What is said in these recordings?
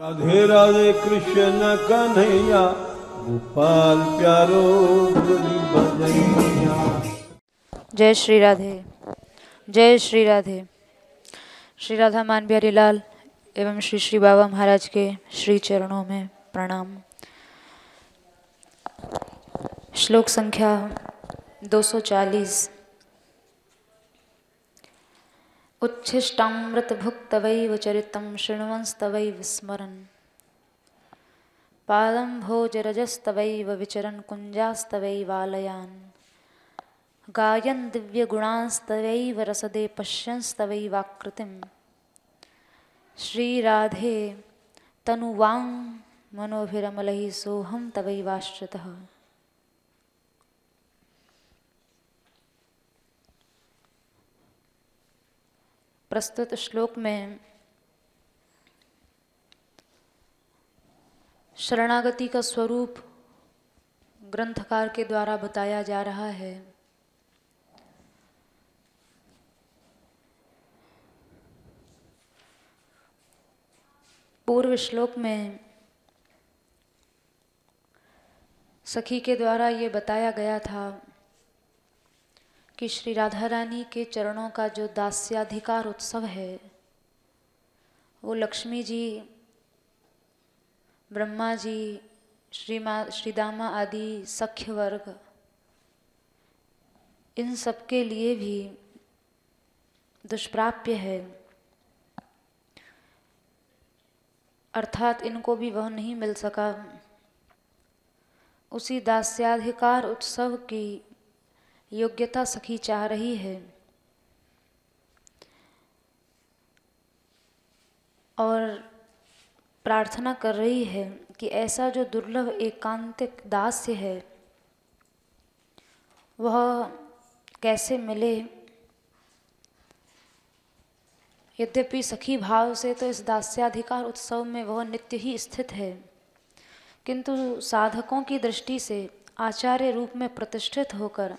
राधे राधे कृष्ण कन्हैया गोपाल प्यारो जय श्री राधे जय श्री राधे श्री राधा मान बिहारी लाल एवं श्री श्री बाबा महाराज के श्री चरणों में प्रणाम श्लोक संख्या 240 उच्छिष्टामृतभुक्तवैव चरितं शृण्वंस्तवैव स्मरन् पादं भोजरजस्तवैव विचरन् कुञ्जास्तवैवालयान् गायन् रसदे पश्यंस्तवैवाकृतिं श्रीराधे तनुवां मनोभिरमलैः सोहम तवैवाश्रिता प्रस्तुत श्लोक में शरणागति का स्वरूप ग्रंथकार के द्वारा बताया जा रहा है पूर्व श्लोक में सखी के द्वारा ये बताया गया था कि श्री राधा रानी के चरणों का जो दास्याधिकार उत्सव है वो लक्ष्मी जी ब्रह्मा जी श्री श्रीदामा आदि सख्य वर्ग इन सबके लिए भी दुष्प्राप्य है अर्थात इनको भी वह नहीं मिल सका उसी दास्याधिकार उत्सव की योग्यता सखी चाह रही है और प्रार्थना कर रही है कि ऐसा जो दुर्लभ एकांतिक दास्य है वह कैसे मिले यद्यपि सखी भाव से तो इस दास्याधिकार उत्सव में वह नित्य ही स्थित है किंतु साधकों की दृष्टि से आचार्य रूप में प्रतिष्ठित होकर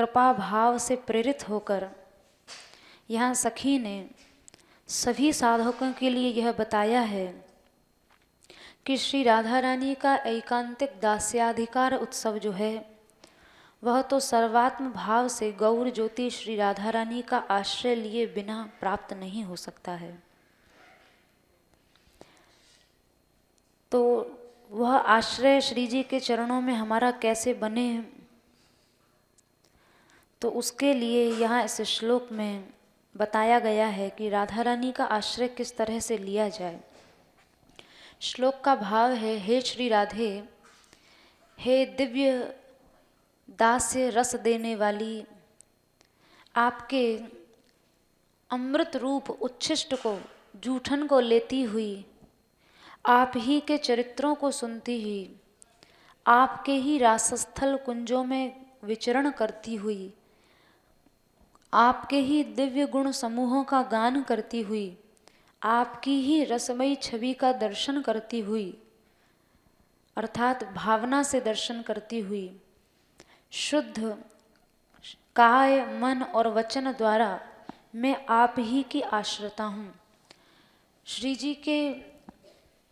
कृपा भाव से प्रेरित होकर यहाँ सखी ने सभी साधकों के लिए यह बताया है कि श्री राधा रानी का एकांतिक दास्याधिकार उत्सव जो है वह तो सर्वात्म भाव से गौर ज्योति श्री राधा रानी का आश्रय लिए बिना प्राप्त नहीं हो सकता है तो वह आश्रय श्री जी के चरणों में हमारा कैसे बने तो उसके लिए यहाँ इस श्लोक में बताया गया है कि राधा रानी का आश्रय किस तरह से लिया जाए श्लोक का भाव है हे श्री राधे हे दिव्य दास्य रस देने वाली आपके अमृत रूप उच्छिष्ट को जूठन को लेती हुई आप ही के चरित्रों को सुनती हुई आपके ही रासस्थल कुंजों में विचरण करती हुई आपके ही दिव्य गुण समूहों का गान करती हुई आपकी ही रसमयी छवि का दर्शन करती हुई अर्थात भावना से दर्शन करती हुई शुद्ध काय मन और वचन द्वारा मैं आप ही की आश्रता हूँ श्री जी के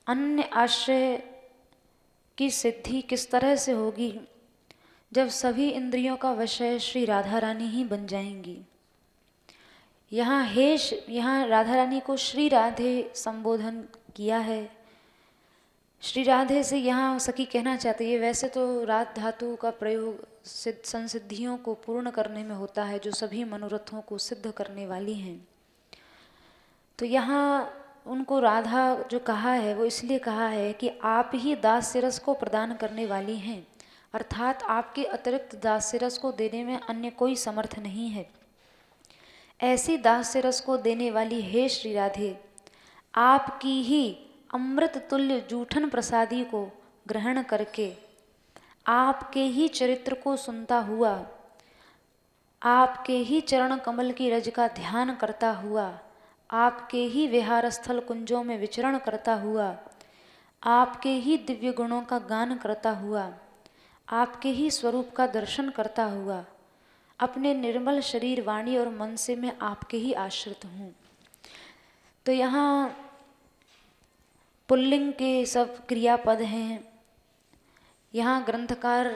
अन्य आश्रय की सिद्धि किस तरह से होगी जब सभी इंद्रियों का विषय श्री राधा रानी ही बन जाएंगी यहाँ हे यहाँ राधा रानी को श्री राधे संबोधन किया है श्री राधे से यहाँ सखी कहना चाहती है वैसे तो रात धातु का प्रयोग सिद्ध संसिद्धियों को पूर्ण करने में होता है जो सभी मनोरथों को सिद्ध करने वाली हैं तो यहाँ उनको राधा जो कहा है वो इसलिए कहा है कि आप ही दास रस को प्रदान करने वाली हैं अर्थात आपके अतिरिक्त दास रस को देने में अन्य कोई समर्थ नहीं है ऐसी दास रस को देने वाली हे श्री राधे आपकी ही अमृत तुल्य जूठन प्रसादी को ग्रहण करके आपके ही चरित्र को सुनता हुआ आपके ही चरण कमल की रज का ध्यान करता हुआ आपके ही विहार स्थल कुंजों में विचरण करता हुआ आपके ही दिव्य गुणों का गान करता हुआ आपके ही स्वरूप का दर्शन करता हुआ अपने निर्मल शरीर वाणी और मन से मैं आपके ही आश्रित हूँ तो यहाँ पुल्लिंग के सब क्रियापद हैं यहाँ ग्रंथकार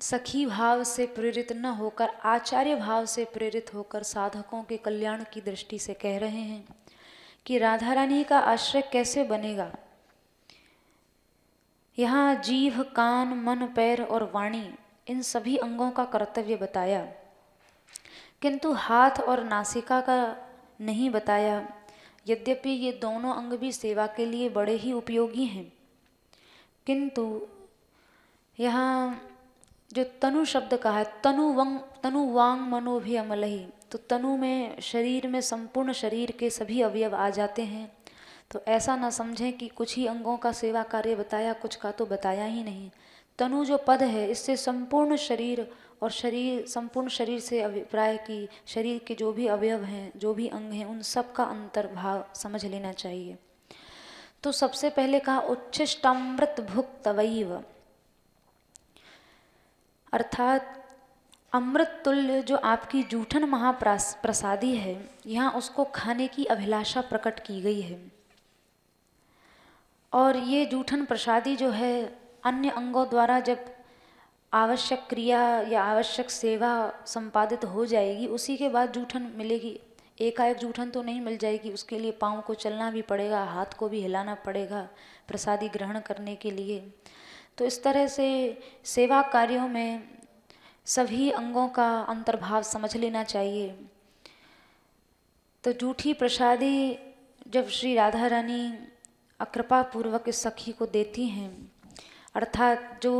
सखी भाव से प्रेरित न होकर आचार्य भाव से प्रेरित होकर साधकों के कल्याण की दृष्टि से कह रहे हैं कि राधा रानी का आश्रय कैसे बनेगा यहाँ जीव कान मन पैर और वाणी इन सभी अंगों का कर्तव्य बताया किंतु हाथ और नासिका का नहीं बताया यद्यपि ये दोनों अंग भी सेवा के लिए बड़े ही उपयोगी हैं किंतु यहाँ जो तनु शब्द का है तनु वंग तनु वांग मनो भी अमल ही तो तनु में शरीर में संपूर्ण शरीर के सभी अवयव आ जाते हैं तो ऐसा ना समझें कि कुछ ही अंगों का सेवा कार्य बताया कुछ का तो बताया ही नहीं तनु जो पद है इससे संपूर्ण शरीर और शरीर संपूर्ण शरीर से अभिप्राय की शरीर के जो भी अवयव हैं जो भी अंग हैं उन सब का अंतर्भाव समझ लेना चाहिए तो सबसे पहले कहा उच्छिष्टमृत भुक्त वैव अर्थात अमृत तुल्य जो आपकी जूठन महाप्रसादी है यहाँ उसको खाने की अभिलाषा प्रकट की गई है और ये जूठन प्रसादी जो है अन्य अंगों द्वारा जब आवश्यक क्रिया या आवश्यक सेवा संपादित हो जाएगी उसी के बाद जूठन मिलेगी एकाएक जूठन तो नहीं मिल जाएगी उसके लिए पाँव को चलना भी पड़ेगा हाथ को भी हिलाना पड़ेगा प्रसादी ग्रहण करने के लिए तो इस तरह से सेवा कार्यों में सभी अंगों का अंतर्भाव समझ लेना चाहिए तो जूठी प्रसादी जब श्री राधा रानी अकृपा पूर्वक इस सखी को देती हैं अर्थात जो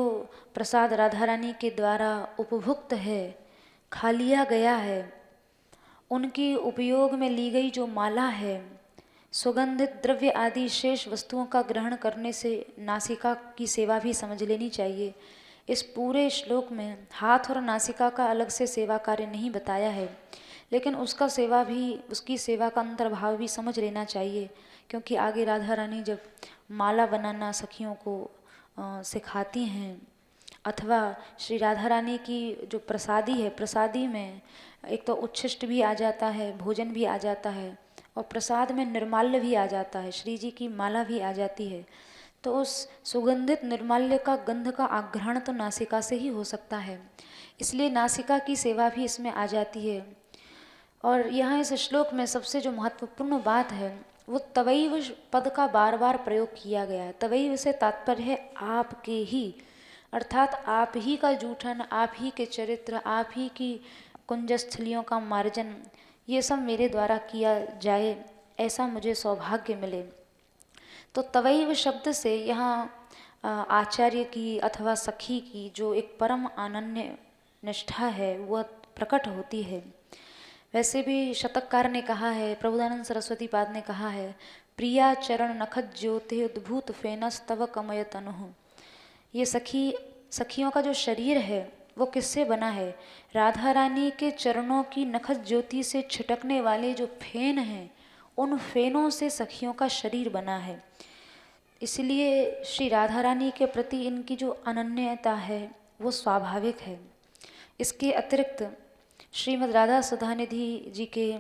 प्रसाद राधा रानी के द्वारा उपभुक्त है खा लिया गया है उनकी उपयोग में ली गई जो माला है सुगंधित द्रव्य आदि शेष वस्तुओं का ग्रहण करने से नासिका की सेवा भी समझ लेनी चाहिए इस पूरे श्लोक में हाथ और नासिका का अलग से सेवा कार्य नहीं बताया है लेकिन उसका सेवा भी उसकी सेवा का अंतर्भाव भी समझ लेना चाहिए क्योंकि आगे राधा रानी जब माला बनाना सखियों को सिखाती हैं अथवा श्री राधा रानी की जो प्रसादी है प्रसादी में एक तो उच्छिष्ट भी आ जाता है भोजन भी आ जाता है और प्रसाद में निर्माल्य भी आ जाता है श्री जी की माला भी आ जाती है तो उस सुगंधित निर्माल्य का गंध का आग्रहण तो नासिका से ही हो सकता है इसलिए नासिका की सेवा भी इसमें आ जाती है और यहाँ इस श्लोक में सबसे जो महत्वपूर्ण बात है वो तवैव पद का बार बार प्रयोग किया गया है तवैव से तात्पर्य है आपके ही अर्थात आप ही का जूठन आप ही के चरित्र आप ही की कुंजस्थलियों का मार्जन ये सब मेरे द्वारा किया जाए ऐसा मुझे सौभाग्य मिले तो तवैव शब्द से यहाँ आचार्य की अथवा सखी की जो एक परम अनन्य निष्ठा है वह प्रकट होती है वैसे भी शतककार ने कहा है प्रभुदानंद सरस्वती पाद ने कहा है प्रिया चरण नखत ज्योति उद्भूत फेनस तव कमय तनु ये सखी सखियों का जो शरीर है वो किससे बना है राधा रानी के चरणों की नखत ज्योति से छिटकने वाले जो फेन हैं उन फेनों से सखियों का शरीर बना है इसलिए श्री राधा रानी के प्रति इनकी जो अनन्यता है वो स्वाभाविक है इसके अतिरिक्त श्रीमद् राधा सुधानिधि जी के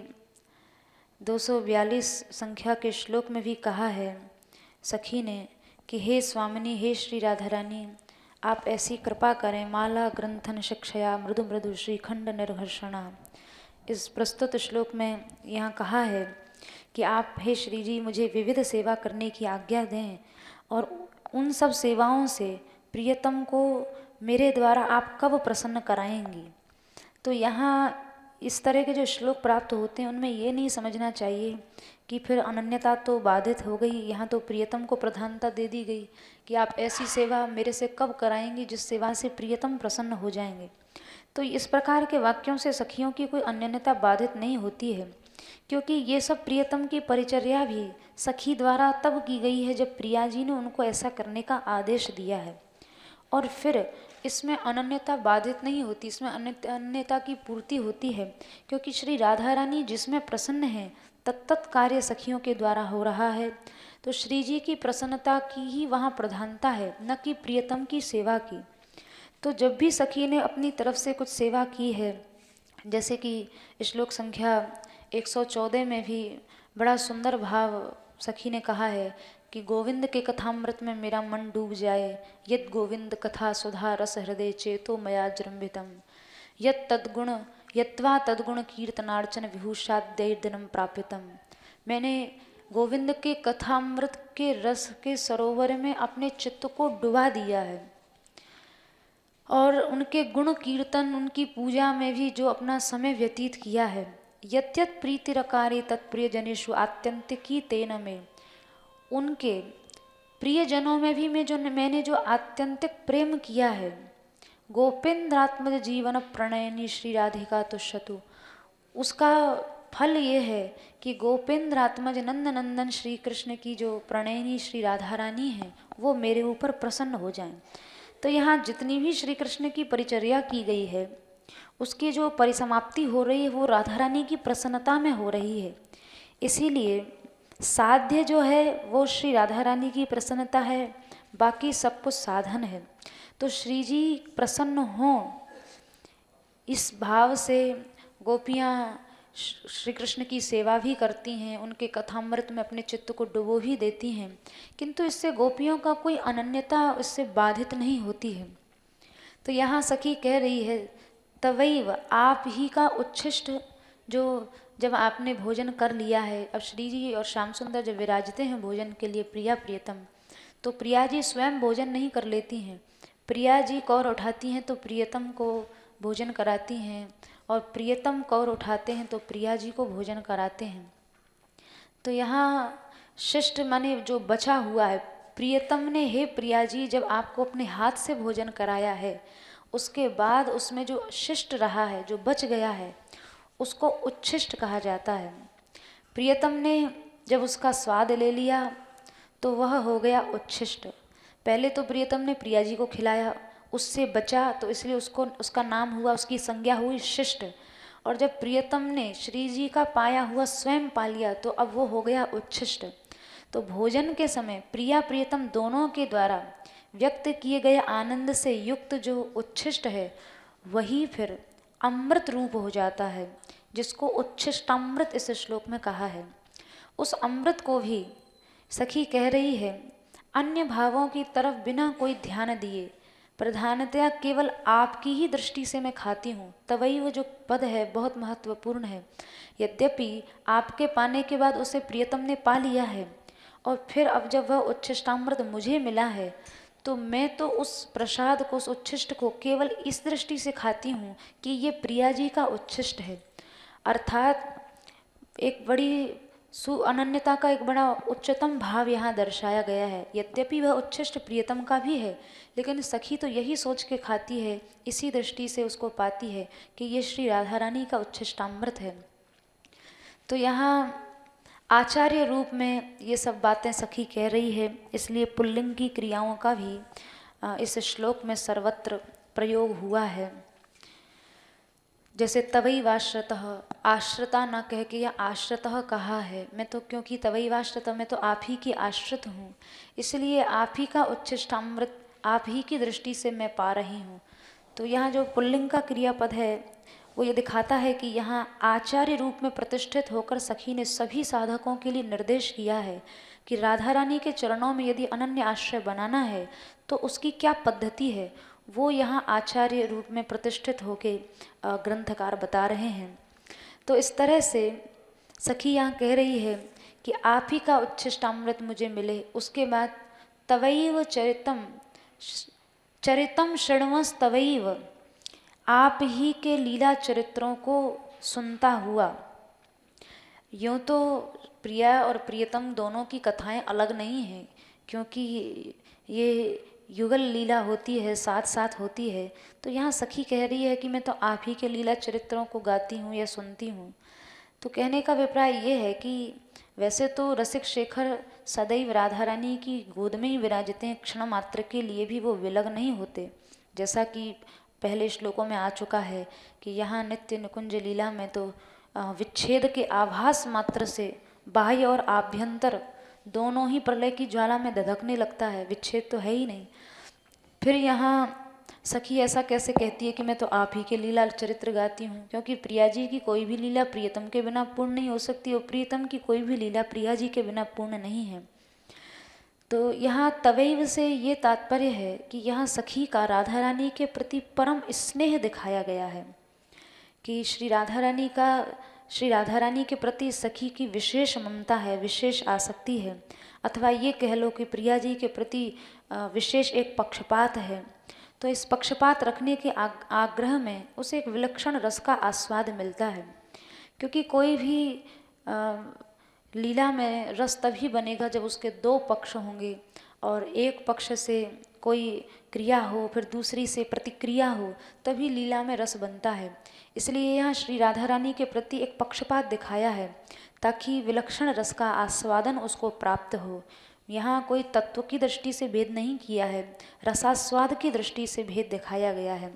242 संख्या के श्लोक में भी कहा है सखी ने कि हे स्वामिनी हे श्री राधा रानी आप ऐसी कृपा करें माला ग्रंथन शिक्षया मृदु मृदु श्रीखंड निर्घर्षणा इस प्रस्तुत श्लोक में यहाँ कहा है कि आप हे श्री जी मुझे विविध सेवा करने की आज्ञा दें और उन सब सेवाओं से प्रियतम को मेरे द्वारा आप कब प्रसन्न कराएंगी तो यहाँ इस तरह के जो श्लोक प्राप्त होते हैं उनमें ये नहीं समझना चाहिए कि फिर अनन्यता तो बाधित हो गई यहाँ तो प्रियतम को प्रधानता दे दी गई कि आप ऐसी सेवा मेरे से कब कराएंगी जिस सेवा से प्रियतम प्रसन्न हो जाएंगे तो इस प्रकार के वाक्यों से सखियों की कोई अनन्यता बाधित नहीं होती है क्योंकि ये सब प्रियतम की परिचर्या भी सखी द्वारा तब की गई है जब प्रिया जी ने उनको ऐसा करने का आदेश दिया है और फिर इसमें अनन्यता बाधित नहीं होती इसमें अन्य अन्यता की पूर्ति होती है क्योंकि श्री राधा रानी जिसमें प्रसन्न हैं तत्त कार्य सखियों के द्वारा हो रहा है तो श्री जी की प्रसन्नता की ही वहाँ प्रधानता है न कि प्रियतम की सेवा की तो जब भी सखी ने अपनी तरफ से कुछ सेवा की है जैसे कि श्लोक संख्या 114 में भी बड़ा सुंदर भाव सखी ने कहा है कि गोविंद के कथामृत में मेरा मन डूब जाए यद गोविंद कथा सुधा रस हृदय चेतो मया जृंभितम यद तद्गुण यत्वा तदगुण कीर्तनार्चन विभूषाद्यर्दनम प्राप्यतम मैंने गोविंद के कथामृत के रस के सरोवर में अपने चित्त को डुबा दिया है और उनके गुण कीर्तन उनकी पूजा में भी जो अपना समय व्यतीत किया है यत्यत प्रीति तत्प्रिय जनेशु आत्यंतिकी तेन में उनके प्रियजनों में भी मैं जो मैंने जो आत्यंतिक प्रेम किया है गोपिंद्रात्मज जीवन प्रणयनी श्री राधिका तुष्यतु उसका फल ये है कि गोपिंद्रात्मज नंद नंदन श्री कृष्ण की जो प्रणयनी श्री राधा रानी है वो मेरे ऊपर प्रसन्न हो जाएं तो यहाँ जितनी भी श्री कृष्ण की परिचर्या की गई है उसकी जो परिसमाप्ति हो रही है वो राधा रानी की प्रसन्नता में हो रही है इसीलिए साध्य जो है वो श्री राधा रानी की प्रसन्नता है बाकी सब कुछ साधन है तो श्री जी प्रसन्न हों इस भाव से गोपियाँ श्री कृष्ण की सेवा भी करती हैं उनके कथामृत में अपने चित्त को डुबो भी देती हैं किंतु इससे गोपियों का कोई अनन्यता इससे बाधित नहीं होती है तो यहाँ सखी कह रही है तवैव आप ही का उच्छिष्ट जो जब आपने भोजन कर लिया है अब श्री जी और श्याम सुंदर जब विराजते हैं भोजन के लिए प्रिया प्रियतम तो प्रिया जी स्वयं भोजन नहीं कर लेती हैं प्रिया जी कौर उठाती हैं तो प्रियतम को भोजन कराती हैं और प्रियतम कौर उठाते हैं तो प्रिया जी को भोजन कराते हैं तो यहाँ शिष्ट माने जो बचा हुआ है प्रियतम ने हे प्रिया जी जब आपको अपने हाथ से भोजन कराया है उसके बाद उसमें जो शिष्ट रहा है जो बच गया है उसको उच्छिष्ट कहा जाता है प्रियतम ने जब उसका स्वाद ले लिया तो वह हो गया उच्छिष्ट पहले तो प्रियतम ने प्रिया जी को खिलाया उससे बचा तो इसलिए उसको उसका नाम हुआ उसकी संज्ञा हुई शिष्ट और जब प्रियतम ने श्री जी का पाया हुआ स्वयं पा लिया तो अब वो हो गया उच्छिष्ट तो भोजन के समय प्रिया प्रियतम दोनों के द्वारा व्यक्त किए गए आनंद से युक्त जो उच्छिष्ट है वही फिर अमृत रूप हो जाता है जिसको उच्छिष्टामृत इस श्लोक में कहा है उस अमृत को भी सखी कह रही है अन्य भावों की तरफ बिना कोई ध्यान दिए प्रधानतया केवल आपकी ही दृष्टि से मैं खाती हूँ तवई वो जो पद है बहुत महत्वपूर्ण है यद्यपि आपके पाने के बाद उसे प्रियतम ने पा लिया है और फिर अब जब वह उच्छिष्टामृत मुझे मिला है तो मैं तो उस प्रसाद को उस उच्छिष्ट को केवल इस दृष्टि से खाती हूँ कि ये प्रिया जी का उच्छिष्ट है अर्थात एक बड़ी सुअनन्यता का एक बड़ा उच्चतम भाव यहाँ दर्शाया गया है यद्यपि वह उच्छिष्ट प्रियतम का भी है लेकिन सखी तो यही सोच के खाती है इसी दृष्टि से उसको पाती है कि ये श्री राधा रानी का उच्छिष्टामृत है तो यहाँ आचार्य रूप में ये सब बातें सखी कह रही है इसलिए पुल्लिंग की क्रियाओं का भी इस श्लोक में सर्वत्र प्रयोग हुआ है जैसे तवई वाश्रत आश्रता ना कह के या आश्रत कहा है मैं तो क्योंकि तवई वाश्रत मैं तो आप ही की आश्रित हूँ इसलिए आप ही का उच्छिष्टामृत आप ही की दृष्टि से मैं पा रही हूँ तो यहाँ जो पुल्लिंग का क्रियापद है वो ये दिखाता है कि यहाँ आचार्य रूप में प्रतिष्ठित होकर सखी ने सभी साधकों के लिए निर्देश किया है कि राधा रानी के चरणों में यदि अनन्य आश्रय बनाना है तो उसकी क्या पद्धति है वो यहाँ आचार्य रूप में प्रतिष्ठित होके ग्रंथकार बता रहे हैं तो इस तरह से सखी यहाँ कह रही है कि आप ही का उच्छिष्टामृत मुझे मिले उसके बाद तवैव चरितम चरितम शृणवंस तवैव आप ही के लीला चरित्रों को सुनता हुआ यूँ तो प्रिया और प्रियतम दोनों की कथाएं अलग नहीं हैं क्योंकि ये युगल लीला होती है साथ साथ होती है तो यहाँ सखी कह रही है कि मैं तो आप ही के लीला चरित्रों को गाती हूँ या सुनती हूँ तो कहने का अभिप्राय ये है कि वैसे तो रसिक शेखर सदैव राधा रानी की गोद में ही विराजते हैं क्षण मात्र के लिए भी वो विलग नहीं होते जैसा कि पहले श्लोकों में आ चुका है कि यहाँ नित्य निकुंज लीला में तो विच्छेद के आभास मात्र से बाह्य और आभ्यंतर दोनों ही प्रलय की ज्वाला में धधकने लगता है विच्छेद तो है ही नहीं फिर यहाँ सखी ऐसा कैसे कहती है कि मैं तो आप ही के लीला चरित्र गाती हूँ क्योंकि प्रिया जी की कोई भी लीला प्रियतम के बिना पूर्ण नहीं हो सकती और प्रियतम की कोई भी लीला प्रिया जी के बिना पूर्ण नहीं है तो यहाँ तवैव से ये तात्पर्य है कि यहाँ सखी का राधा रानी के प्रति परम स्नेह दिखाया गया है कि श्री राधा रानी का श्री राधा रानी के प्रति सखी की विशेष ममता है विशेष आसक्ति है अथवा ये कह लो कि प्रिया जी के प्रति विशेष एक पक्षपात है तो इस पक्षपात रखने के आग्रह में उसे एक विलक्षण रस का आस्वाद मिलता है क्योंकि कोई भी लीला में रस तभी बनेगा जब उसके दो पक्ष होंगे और एक पक्ष से कोई क्रिया हो फिर दूसरी से प्रतिक्रिया हो तभी लीला में रस बनता है इसलिए यहाँ श्री राधा रानी के प्रति एक पक्षपात दिखाया है ताकि विलक्षण रस का आस्वादन उसको प्राप्त हो यहाँ कोई तत्व की दृष्टि से भेद नहीं किया है रसास्वाद की दृष्टि से भेद दिखाया गया है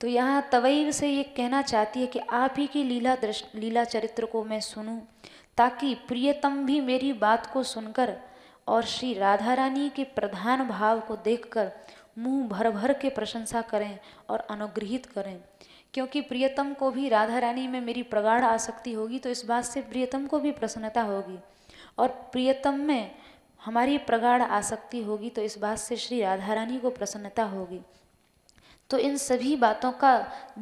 तो यहाँ तवैर से ये कहना चाहती है कि आप ही की लीला दृष्ट लीला चरित्र को मैं सुनूं ताकि प्रियतम भी मेरी बात को सुनकर और श्री राधा रानी के प्रधान भाव को देखकर मुंह भर भर के प्रशंसा करें और अनुग्रहित करें क्योंकि प्रियतम को भी राधा रानी में मेरी प्रगाढ़ आसक्ति होगी तो इस बात से प्रियतम को भी प्रसन्नता होगी और प्रियतम में हमारी प्रगाढ़ आसक्ति होगी तो इस बात से श्री राधा रानी को प्रसन्नता होगी तो इन सभी बातों का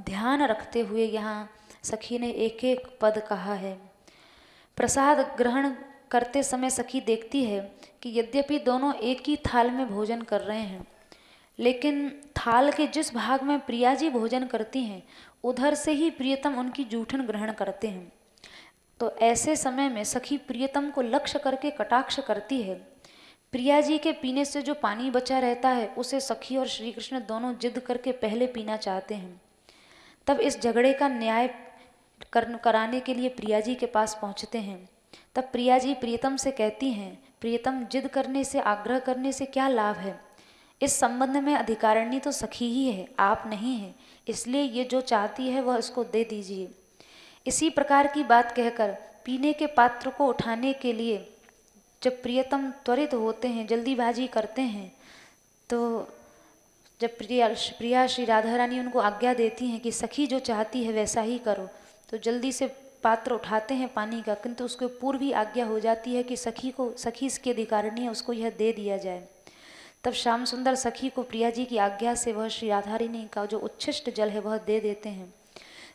ध्यान रखते हुए यहाँ सखी ने एक एक पद कहा है प्रसाद ग्रहण करते समय सखी देखती है कि यद्यपि दोनों एक ही थाल में भोजन कर रहे हैं लेकिन थाल के जिस भाग में प्रिया जी भोजन करती हैं उधर से ही प्रियतम उनकी जूठन ग्रहण करते हैं तो ऐसे समय में सखी प्रियतम को लक्ष्य करके कटाक्ष करती है प्रिया जी के पीने से जो पानी बचा रहता है उसे सखी और श्री कृष्ण दोनों जिद करके पहले पीना चाहते हैं तब इस झगड़े का न्याय कर कराने के लिए प्रिया जी के पास पहुंचते हैं तब प्रिया जी प्रियतम से कहती हैं प्रियतम जिद करने से आग्रह करने से क्या लाभ है इस संबंध में अधिकारिणी तो सखी ही है आप नहीं हैं इसलिए ये जो चाहती है वह इसको दे दीजिए इसी प्रकार की बात कहकर पीने के पात्र को उठाने के लिए जब प्रियतम त्वरित होते हैं जल्दीबाजी करते हैं तो जब प्रिया प्रिया श्री राधा रानी उनको आज्ञा देती हैं कि सखी जो चाहती है वैसा ही करो तो जल्दी से पात्र उठाते हैं पानी का किंतु उसके पूर्व ही आज्ञा हो जाती है कि सखी को सखी इसके अधिकारणी है उसको यह दे दिया जाए तब श्याम सुंदर सखी को प्रिया जी की आज्ञा से वह श्री राधा रानी का जो उच्छिष्ट जल है वह दे देते हैं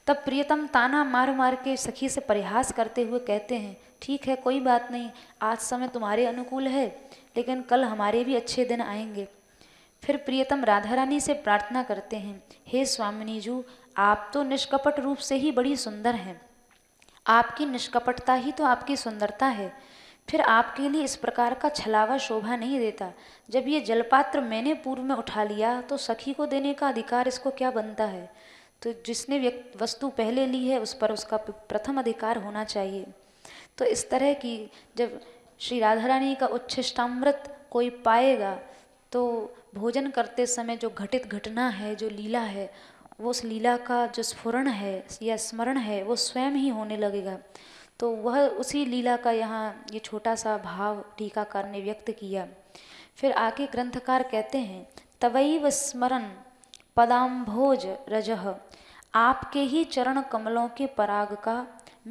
तब प्रियतम ताना मार मार के सखी से परिहास करते हुए कहते हैं ठीक है कोई बात नहीं आज समय तुम्हारे अनुकूल है लेकिन कल हमारे भी अच्छे दिन आएंगे फिर प्रियतम राधा रानी से प्रार्थना करते हैं हे स्वामिनी जू आप तो निष्कपट रूप से ही बड़ी सुंदर हैं आपकी निष्कपटता ही तो आपकी सुंदरता है फिर आपके लिए इस प्रकार का छलावा शोभा नहीं देता जब ये जलपात्र मैंने पूर्व में उठा लिया तो सखी को देने का अधिकार इसको क्या बनता है तो जिसने व्यक्त वस्तु पहले ली है उस पर उसका प्रथम अधिकार होना चाहिए तो इस तरह की जब श्री राधा रानी का उच्छिष्टामृत कोई पाएगा तो भोजन करते समय जो घटित घटना है जो लीला है वो उस लीला का जो स्फुरण है या स्मरण है वो स्वयं ही होने लगेगा तो वह उसी लीला का यहाँ ये छोटा सा भाव टीकाकार ने व्यक्त किया फिर आगे ग्रंथकार कहते हैं तवैव स्मरण पदाम्भोज रजह आपके ही चरण कमलों के पराग का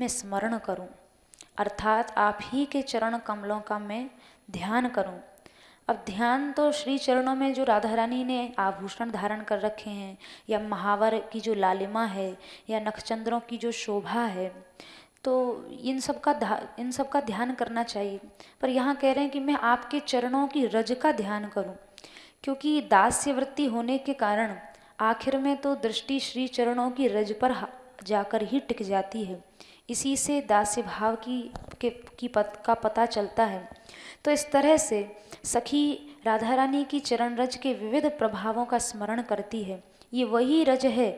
मैं स्मरण करूं अर्थात आप ही के चरण कमलों का मैं ध्यान करूं अब ध्यान तो श्री चरणों में जो राधा रानी ने आभूषण धारण कर रखे हैं या महावर की जो लालिमा है या नखचंद्रों की जो शोभा है तो इन सब का इन सब का ध्यान करना चाहिए पर यहाँ कह रहे हैं कि मैं आपके चरणों की रज का ध्यान करूँ क्योंकि दास्यवृत्ति होने के कारण आखिर में तो दृष्टि श्री चरणों की रज पर जाकर ही टिक जाती है इसी से दास्य भाव की के की पत, का पता चलता है तो इस तरह से सखी राधा रानी की चरण रज के विविध प्रभावों का स्मरण करती है ये वही रज है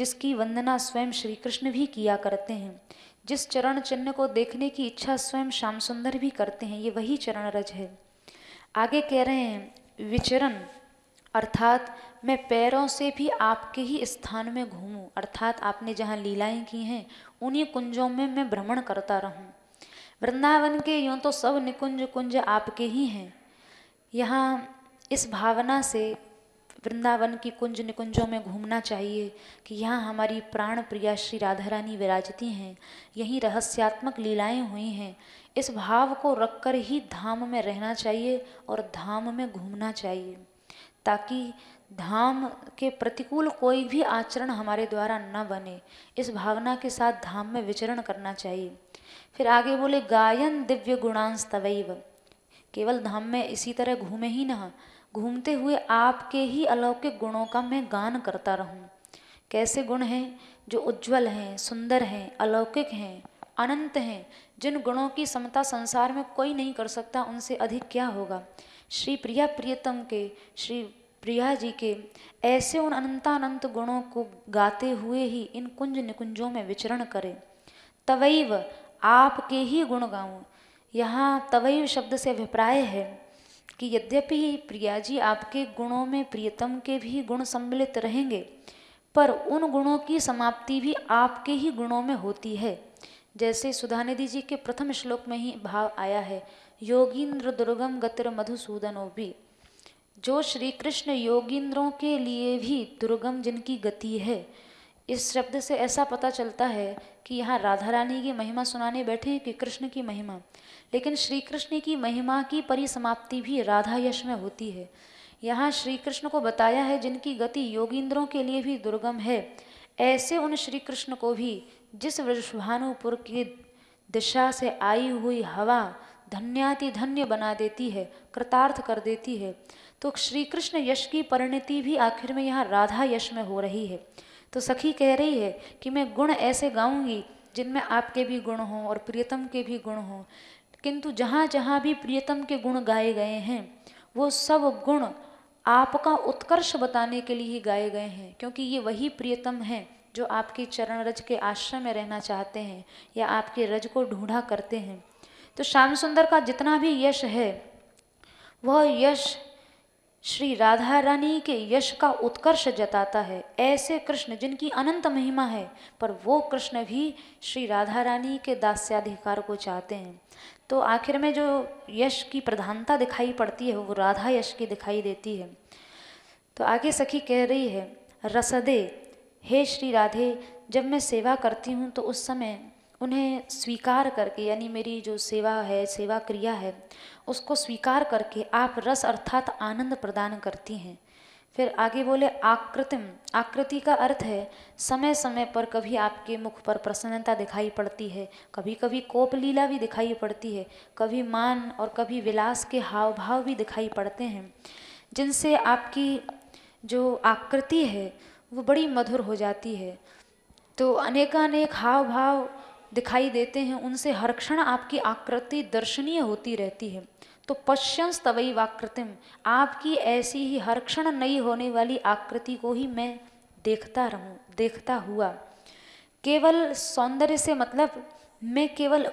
जिसकी वंदना स्वयं श्री कृष्ण भी किया करते हैं जिस चरण चिन्ह को देखने की इच्छा स्वयं श्याम सुंदर भी करते हैं ये वही चरण रज है आगे कह रहे हैं विचरण अर्थात मैं पैरों से भी आपके ही स्थान में घूमूं अर्थात आपने जहाँ लीलाएं की हैं उन्हीं कुंजों में मैं भ्रमण करता रहूं वृंदावन के यूँ तो सब निकुंज कुंज आपके ही हैं यहाँ इस भावना से वृंदावन की कुंज निकुंजों में घूमना चाहिए कि यहाँ हमारी प्राण प्रिया श्री राधा रानी विराजती हैं यहीं रहस्यात्मक लीलाएं हुई हैं इस भाव को रखकर ही धाम में रहना चाहिए और धाम में घूमना चाहिए ताकि धाम के प्रतिकूल कोई भी आचरण हमारे द्वारा न बने इस भावना के साथ धाम में विचरण करना चाहिए फिर आगे बोले गायन दिव्य गुणांश तवैव केवल धाम में इसी तरह घूमे ही ना घूमते हुए आपके ही अलौकिक गुणों का मैं गान करता रहूं कैसे गुण हैं जो उज्जवल हैं सुंदर हैं अलौकिक हैं अनंत हैं जिन गुणों की समता संसार में कोई नहीं कर सकता उनसे अधिक क्या होगा श्री प्रिया प्रियतम के श्री प्रिया जी के ऐसे उन अनंतानंत गुणों को गाते हुए ही इन कुंज निकुंजों में विचरण करें तवैव आपके ही गुण गाऊँ यहाँ तवैव शब्द से अभिप्राय है कि यद्यपि प्रिया जी आपके गुणों में प्रियतम के भी गुण सम्मिलित रहेंगे पर उन गुणों की समाप्ति भी आपके ही गुणों में होती है जैसे सुधानिधि जी के प्रथम श्लोक में ही भाव आया है योगीन्द्र दुर्गम गतिर मधुसूदनों भी जो श्री कृष्ण योगिंद्रों के लिए भी दुर्गम जिनकी गति है इस शब्द से ऐसा पता चलता है कि यहाँ राधा रानी की महिमा सुनाने बैठे हैं कि कृष्ण की महिमा लेकिन श्री कृष्ण की महिमा की परिसमाप्ति भी राधा यश में होती है यहाँ श्री कृष्ण को बताया है जिनकी गति योगिंद्रों के लिए भी दुर्गम है ऐसे उन श्री कृष्ण को भी जिस वृषभानुपुर की दिशा से आई हुई हवा धन्याति धन्य बना देती है कृतार्थ कर देती है तो श्री कृष्ण यश की परिणति भी आखिर में यहाँ राधा यश में हो रही है तो सखी कह रही है कि मैं गुण ऐसे गाऊंगी जिनमें आपके भी गुण हों और प्रियतम के भी गुण हों किंतु जहाँ जहाँ भी प्रियतम के गुण गाए गए हैं वो सब गुण आपका उत्कर्ष बताने के लिए ही गाए गए हैं क्योंकि ये वही प्रियतम हैं जो आपकी चरण रज के आश्रय में रहना चाहते हैं या आपके रज को ढूंढा करते हैं तो श्याम सुंदर का जितना भी यश है वह यश श्री राधा रानी के यश का उत्कर्ष जताता है ऐसे कृष्ण जिनकी अनंत महिमा है पर वो कृष्ण भी श्री राधा रानी के दास्याधिकार को चाहते हैं तो आखिर में जो यश की प्रधानता दिखाई पड़ती है वो राधा यश की दिखाई देती है तो आगे सखी कह रही है रसदे हे श्री राधे जब मैं सेवा करती हूँ तो उस समय उन्हें स्वीकार करके यानी मेरी जो सेवा है सेवा क्रिया है उसको स्वीकार करके आप रस अर्थात आनंद प्रदान करती हैं फिर आगे बोले आकृतिम आकृति का अर्थ है समय समय पर कभी आपके मुख पर प्रसन्नता दिखाई पड़ती है कभी कभी कोप लीला भी दिखाई पड़ती है कभी मान और कभी विलास के हाव भाव भी दिखाई पड़ते हैं जिनसे आपकी जो आकृति है वो बड़ी मधुर हो जाती है तो अनेकानेक हाव भाव दिखाई देते हैं उनसे हर क्षण आपकी आकृति दर्शनीय होती रहती है तो पश्यंस तवई वाकृतिम आपकी ऐसी ही हर क्षण नई होने वाली आकृति को ही मैं देखता रहूं देखता हुआ केवल सौंदर्य से मतलब मैं केवल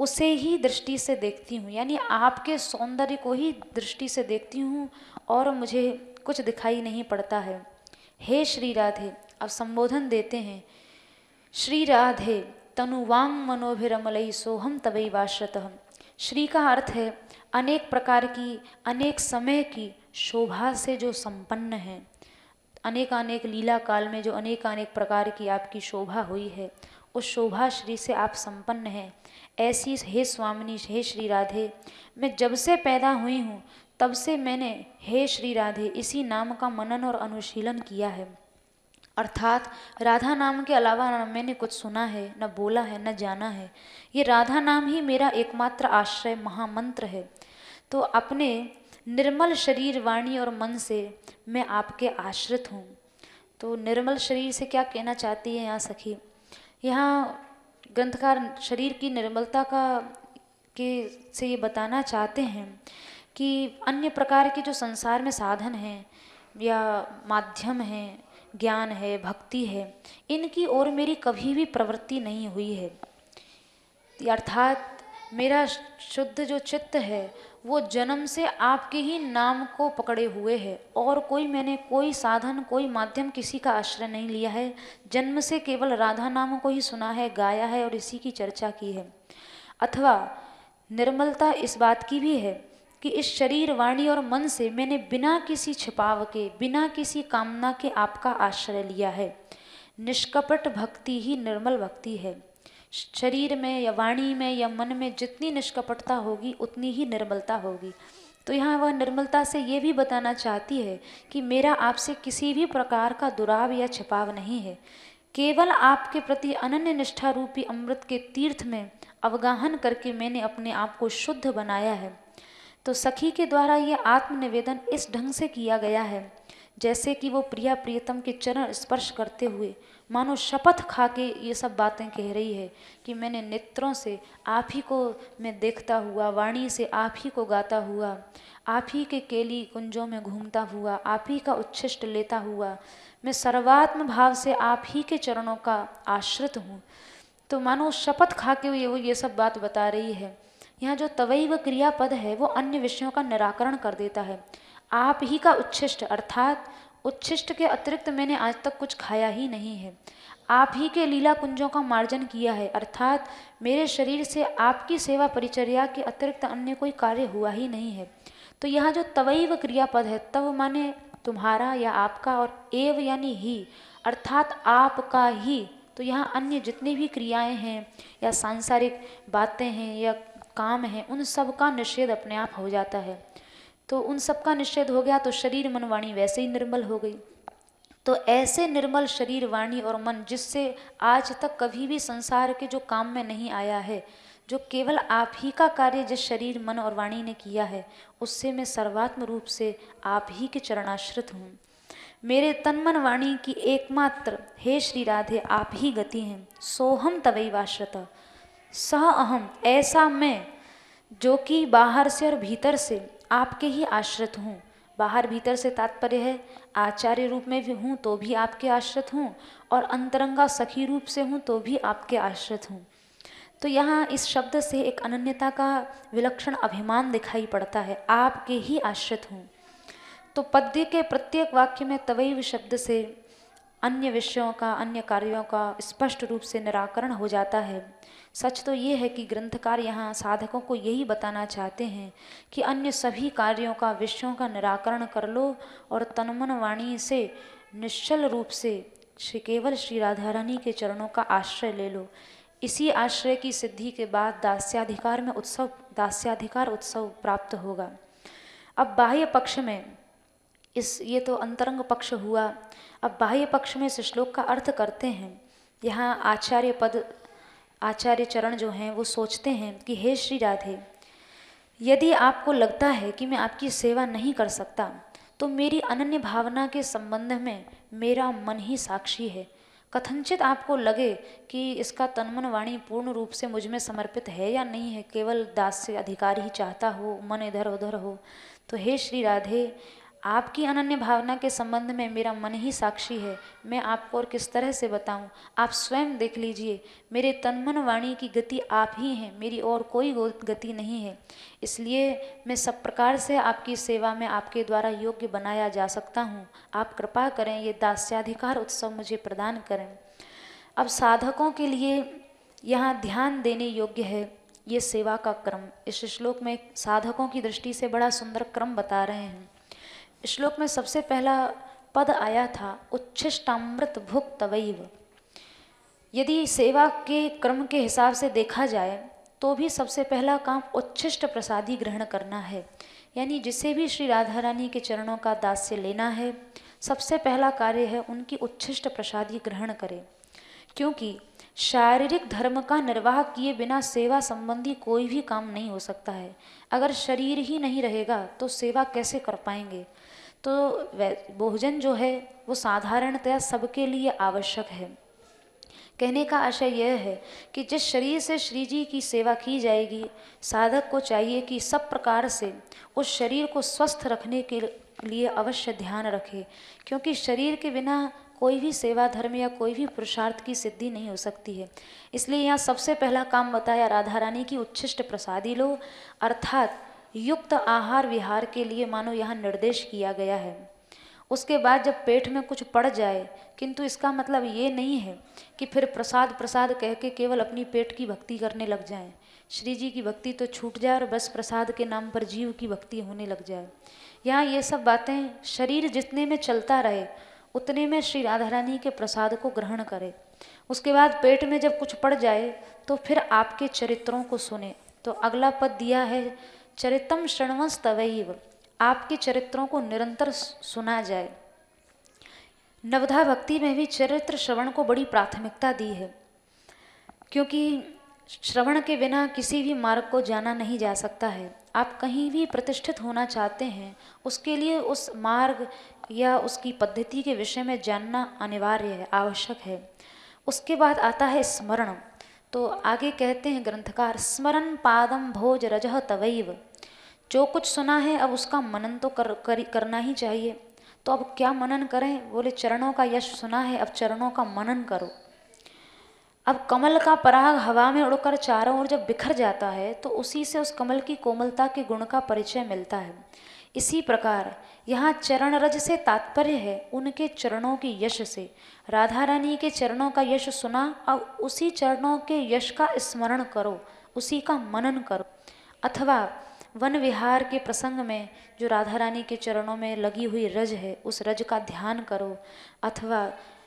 उसे ही दृष्टि से देखती हूँ यानी आपके सौंदर्य को ही दृष्टि से देखती हूँ और मुझे कुछ दिखाई नहीं पड़ता है हे श्री राधे अब संबोधन देते हैं श्री राधे तनुवांग मनोभिरमलई सोहम तवई वाश्रत श्री का अर्थ है अनेक प्रकार की अनेक समय की शोभा से जो संपन्न है अनेक अनेक लीला काल में जो अनेक अनेक प्रकार की आपकी शोभा हुई है उस शोभा श्री से आप संपन्न हैं ऐसी हे स्वामिनी हे श्री राधे मैं जब से पैदा हुई हूँ तब से मैंने हे श्री राधे इसी नाम का मनन और अनुशीलन किया है अर्थात राधा नाम के अलावा ना मैंने कुछ सुना है न बोला है न जाना है ये राधा नाम ही मेरा एकमात्र आश्रय महामंत्र है तो अपने निर्मल शरीर वाणी और मन से मैं आपके आश्रित हूँ तो निर्मल शरीर से क्या कहना चाहती है यहाँ सखी यहाँ ग्रंथकार शरीर की निर्मलता का के से ये बताना चाहते हैं कि अन्य प्रकार के जो संसार में साधन हैं या माध्यम हैं ज्ञान है भक्ति है इनकी ओर मेरी कभी भी प्रवृत्ति नहीं हुई है अर्थात मेरा शुद्ध जो चित्त है वो जन्म से आपके ही नाम को पकड़े हुए है और कोई मैंने कोई साधन कोई माध्यम किसी का आश्रय नहीं लिया है जन्म से केवल राधा नाम को ही सुना है गाया है और इसी की चर्चा की है अथवा निर्मलता इस बात की भी है कि इस शरीर वाणी और मन से मैंने बिना किसी छिपाव के बिना किसी कामना के आपका आश्रय लिया है निष्कपट भक्ति ही निर्मल भक्ति है शरीर में या वाणी में या मन में जितनी निष्कपटता होगी उतनी ही निर्मलता होगी तो यहाँ वह निर्मलता से ये भी बताना चाहती है कि मेरा आपसे किसी भी प्रकार का दुराव या छिपाव नहीं है केवल आपके प्रति अनन्य निष्ठा रूपी अमृत के तीर्थ में अवगाहन करके मैंने अपने आप को शुद्ध बनाया है तो सखी के द्वारा यह आत्मनिवेदन इस ढंग से किया गया है जैसे कि वो प्रिया प्रियतम के चरण स्पर्श करते हुए मानो शपथ खा के ये सब बातें कह रही है कि मैंने नेत्रों से आप ही को मैं देखता हुआ वाणी से आप ही को गाता हुआ आप ही के केली कुंजों में घूमता हुआ आप ही का उच्छिष्ट लेता हुआ मैं सर्वात्म भाव से आप ही के चरणों का आश्रित हूँ तो मानो शपथ खा के ये वो ये सब बात बता रही है यहाँ जो तवई व क्रियापद है वो अन्य विषयों का निराकरण कर देता है आप ही का उच्छिष्ट अर्थात उच्छिष्ट के अतिरिक्त मैंने आज तक कुछ खाया ही नहीं है आप ही के लीला कुंजों का मार्जन किया है अर्थात मेरे शरीर से आपकी सेवा परिचर्या के अतिरिक्त अन्य कोई कार्य हुआ ही नहीं है तो यहाँ जो तवई व क्रियापद है तव माने तुम्हारा या आपका और एव यानी ही अर्थात आपका ही तो यहाँ अन्य जितनी भी क्रियाएं हैं या सांसारिक बातें हैं या काम है उन सब का निषेध अपने आप हो जाता है तो उन सब का निषेध हो गया तो शरीर मन वाणी वैसे ही निर्मल हो गई तो ऐसे निर्मल शरीर वाणी और मन जिससे आज तक कभी भी संसार के जो काम में नहीं आया है जो केवल आप ही का कार्य जिस शरीर मन और वाणी ने किया है उससे मैं सर्वात्म रूप से आप ही के चरणाश्रित हूँ मेरे तन मन वाणी की एकमात्र हे श्री राधे आप ही गति हैं सोहम तवैवाश्रत सह अहम ऐसा मैं जो कि बाहर से और भीतर से आपके ही आश्रित हूँ बाहर भीतर से तात्पर्य है आचार्य रूप में भी हूँ तो भी आपके आश्रित हूँ और अंतरंगा सखी रूप से हूँ तो भी आपके आश्रित हूँ तो यहाँ इस शब्द से एक अनन्यता का विलक्षण अभिमान दिखाई पड़ता है आपके ही आश्रित हूँ तो पद्य के प्रत्येक वाक्य में तवैव शब्द से अन्य विषयों का अन्य कार्यों का स्पष्ट रूप से निराकरण हो जाता है सच तो ये है कि ग्रंथकार यहाँ साधकों को यही बताना चाहते हैं कि अन्य सभी कार्यों का विषयों का निराकरण कर लो और तनमन वाणी से निश्चल रूप से श्री केवल श्री राधा रानी के चरणों का आश्रय ले लो इसी आश्रय की सिद्धि के बाद दास्याधिकार में उत्सव दास्याधिकार उत्सव प्राप्त होगा अब बाह्य पक्ष में इस ये तो अंतरंग पक्ष हुआ अब बाह्य पक्ष में इस श्लोक का अर्थ करते हैं यहाँ आचार्य पद आचार्य चरण जो हैं वो सोचते हैं कि हे श्री राधे यदि आपको लगता है कि मैं आपकी सेवा नहीं कर सकता तो मेरी अनन्य भावना के संबंध में मेरा मन ही साक्षी है कथनचित आपको लगे कि इसका तनमन वाणी पूर्ण रूप से मुझ में समर्पित है या नहीं है केवल दास से अधिकार ही चाहता हो मन इधर उधर हो तो हे श्री राधे आपकी अनन्य भावना के संबंध में मेरा मन ही साक्षी है मैं आपको और किस तरह से बताऊं आप स्वयं देख लीजिए मेरे तनमन वाणी की गति आप ही हैं मेरी और कोई गति नहीं है इसलिए मैं सब प्रकार से आपकी सेवा में आपके द्वारा योग्य बनाया जा सकता हूं आप कृपा करें ये दास्याधिकार उत्सव मुझे प्रदान करें अब साधकों के लिए यहाँ ध्यान देने योग्य है ये सेवा का क्रम इस श्लोक में साधकों की दृष्टि से बड़ा सुंदर क्रम बता रहे हैं श्लोक में सबसे पहला पद आया था उच्छिष्टामृत भुक्त वैव यदि सेवा के क्रम के हिसाब से देखा जाए तो भी सबसे पहला काम उच्छिष्ट प्रसादी ग्रहण करना है यानी जिसे भी श्री राधा रानी के चरणों का दास्य लेना है सबसे पहला कार्य है उनकी उच्छिष्ट प्रसादी ग्रहण करें क्योंकि शारीरिक धर्म का निर्वाह किए बिना सेवा संबंधी कोई भी काम नहीं हो सकता है अगर शरीर ही नहीं रहेगा तो सेवा कैसे कर पाएंगे तो भोजन जो है वो साधारणतया सबके लिए आवश्यक है कहने का आशय यह है कि जिस शरीर से श्री जी की सेवा की जाएगी साधक को चाहिए कि सब प्रकार से उस शरीर को स्वस्थ रखने के लिए अवश्य ध्यान रखे क्योंकि शरीर के बिना कोई भी सेवा धर्म या कोई भी पुरुषार्थ की सिद्धि नहीं हो सकती है इसलिए यहाँ सबसे पहला काम बताया राधा रानी की उच्छिष्ट प्रसादी लो अर्थात युक्त आहार विहार के लिए मानो यहाँ निर्देश किया गया है उसके बाद जब पेट में कुछ पड़ जाए किंतु इसका मतलब ये नहीं है कि फिर प्रसाद प्रसाद कह के केवल अपनी पेट की भक्ति करने लग जाएं। श्री जी की भक्ति तो छूट जाए और बस प्रसाद के नाम पर जीव की भक्ति होने लग जाए यहाँ ये सब बातें शरीर जितने में चलता रहे उतने में श्री राधा रानी के प्रसाद को ग्रहण करे उसके बाद पेट में जब कुछ पड़ जाए तो फिर आपके चरित्रों को सुने तो अगला पद दिया है चरितम श्रणवंस तवैव आपके चरित्रों को निरंतर सुना जाए नवधा भक्ति में भी चरित्र श्रवण को बड़ी प्राथमिकता दी है क्योंकि श्रवण के बिना किसी भी मार्ग को जाना नहीं जा सकता है आप कहीं भी प्रतिष्ठित होना चाहते हैं उसके लिए उस मार्ग या उसकी पद्धति के विषय में जानना अनिवार्य है आवश्यक है उसके बाद आता है स्मरण तो आगे कहते हैं ग्रंथकार स्मरण पादम भोज रजह तवैव जो कुछ सुना है अब उसका मनन तो कर, कर करना ही चाहिए तो अब क्या मनन करें बोले चरणों का यश सुना है अब चरणों का मनन करो अब कमल का पराग हवा में उड़कर चारों ओर जब बिखर जाता है तो उसी से उस कमल की कोमलता के गुण का परिचय मिलता है इसी प्रकार यहाँ चरण रज से तात्पर्य है उनके चरणों के यश से राधा रानी के चरणों का यश सुना और उसी चरणों के यश का स्मरण करो उसी का मनन करो अथवा वन विहार के प्रसंग में जो राधा रानी के चरणों में लगी हुई रज है उस रज का ध्यान करो अथवा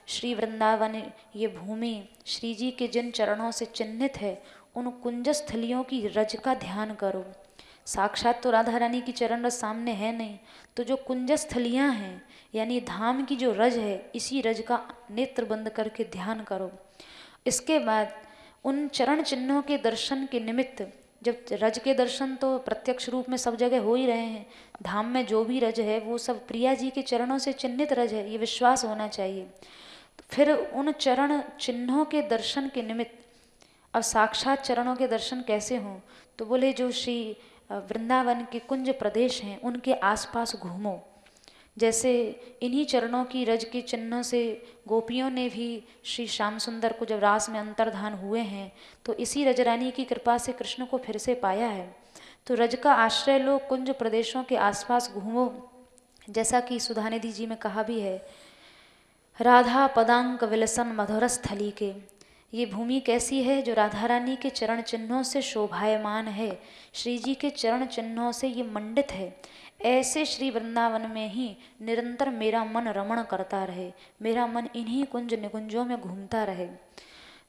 श्री वृंदावन ये भूमि श्री जी के जिन चरणों से चिन्हित है उन कुंज स्थलियों की रज का ध्यान करो साक्षात तो राधा रानी की चरण रज सामने है नहीं तो जो कुंज स्थलियाँ हैं यानी धाम की जो रज है इसी रज का नेत्र बंद करके ध्यान करो इसके बाद उन चरण चिन्हों के दर्शन के निमित्त जब रज के दर्शन तो प्रत्यक्ष रूप में सब जगह हो ही रहे हैं धाम में जो भी रज है वो सब प्रिया जी के चरणों से चिन्हित रज है ये विश्वास होना चाहिए तो फिर उन चरण चिन्हों के दर्शन के निमित्त अब साक्षात चरणों के दर्शन कैसे हों तो बोले जो श्री वृंदावन के कुंज प्रदेश हैं उनके आसपास घूमो जैसे इन्हीं चरणों की रज के चिन्हों से गोपियों ने भी श्री श्याम सुंदर को जब रास में अंतर्धान हुए हैं तो इसी रजरानी की कृपा से कृष्ण को फिर से पाया है तो रज का आश्रय लो कुंज प्रदेशों के आसपास घूमो जैसा कि सुधानिधि जी में कहा भी है राधा पदांक विलसन स्थली के ये भूमि कैसी है जो राधा रानी के चरण चिन्हों से शोभायमान है श्री जी के चरण चिन्हों से ये मंडित है ऐसे श्री वृंदावन में ही निरंतर मेरा मन रमण करता रहे मेरा मन इन्हीं कुंज निकुंजों में घूमता रहे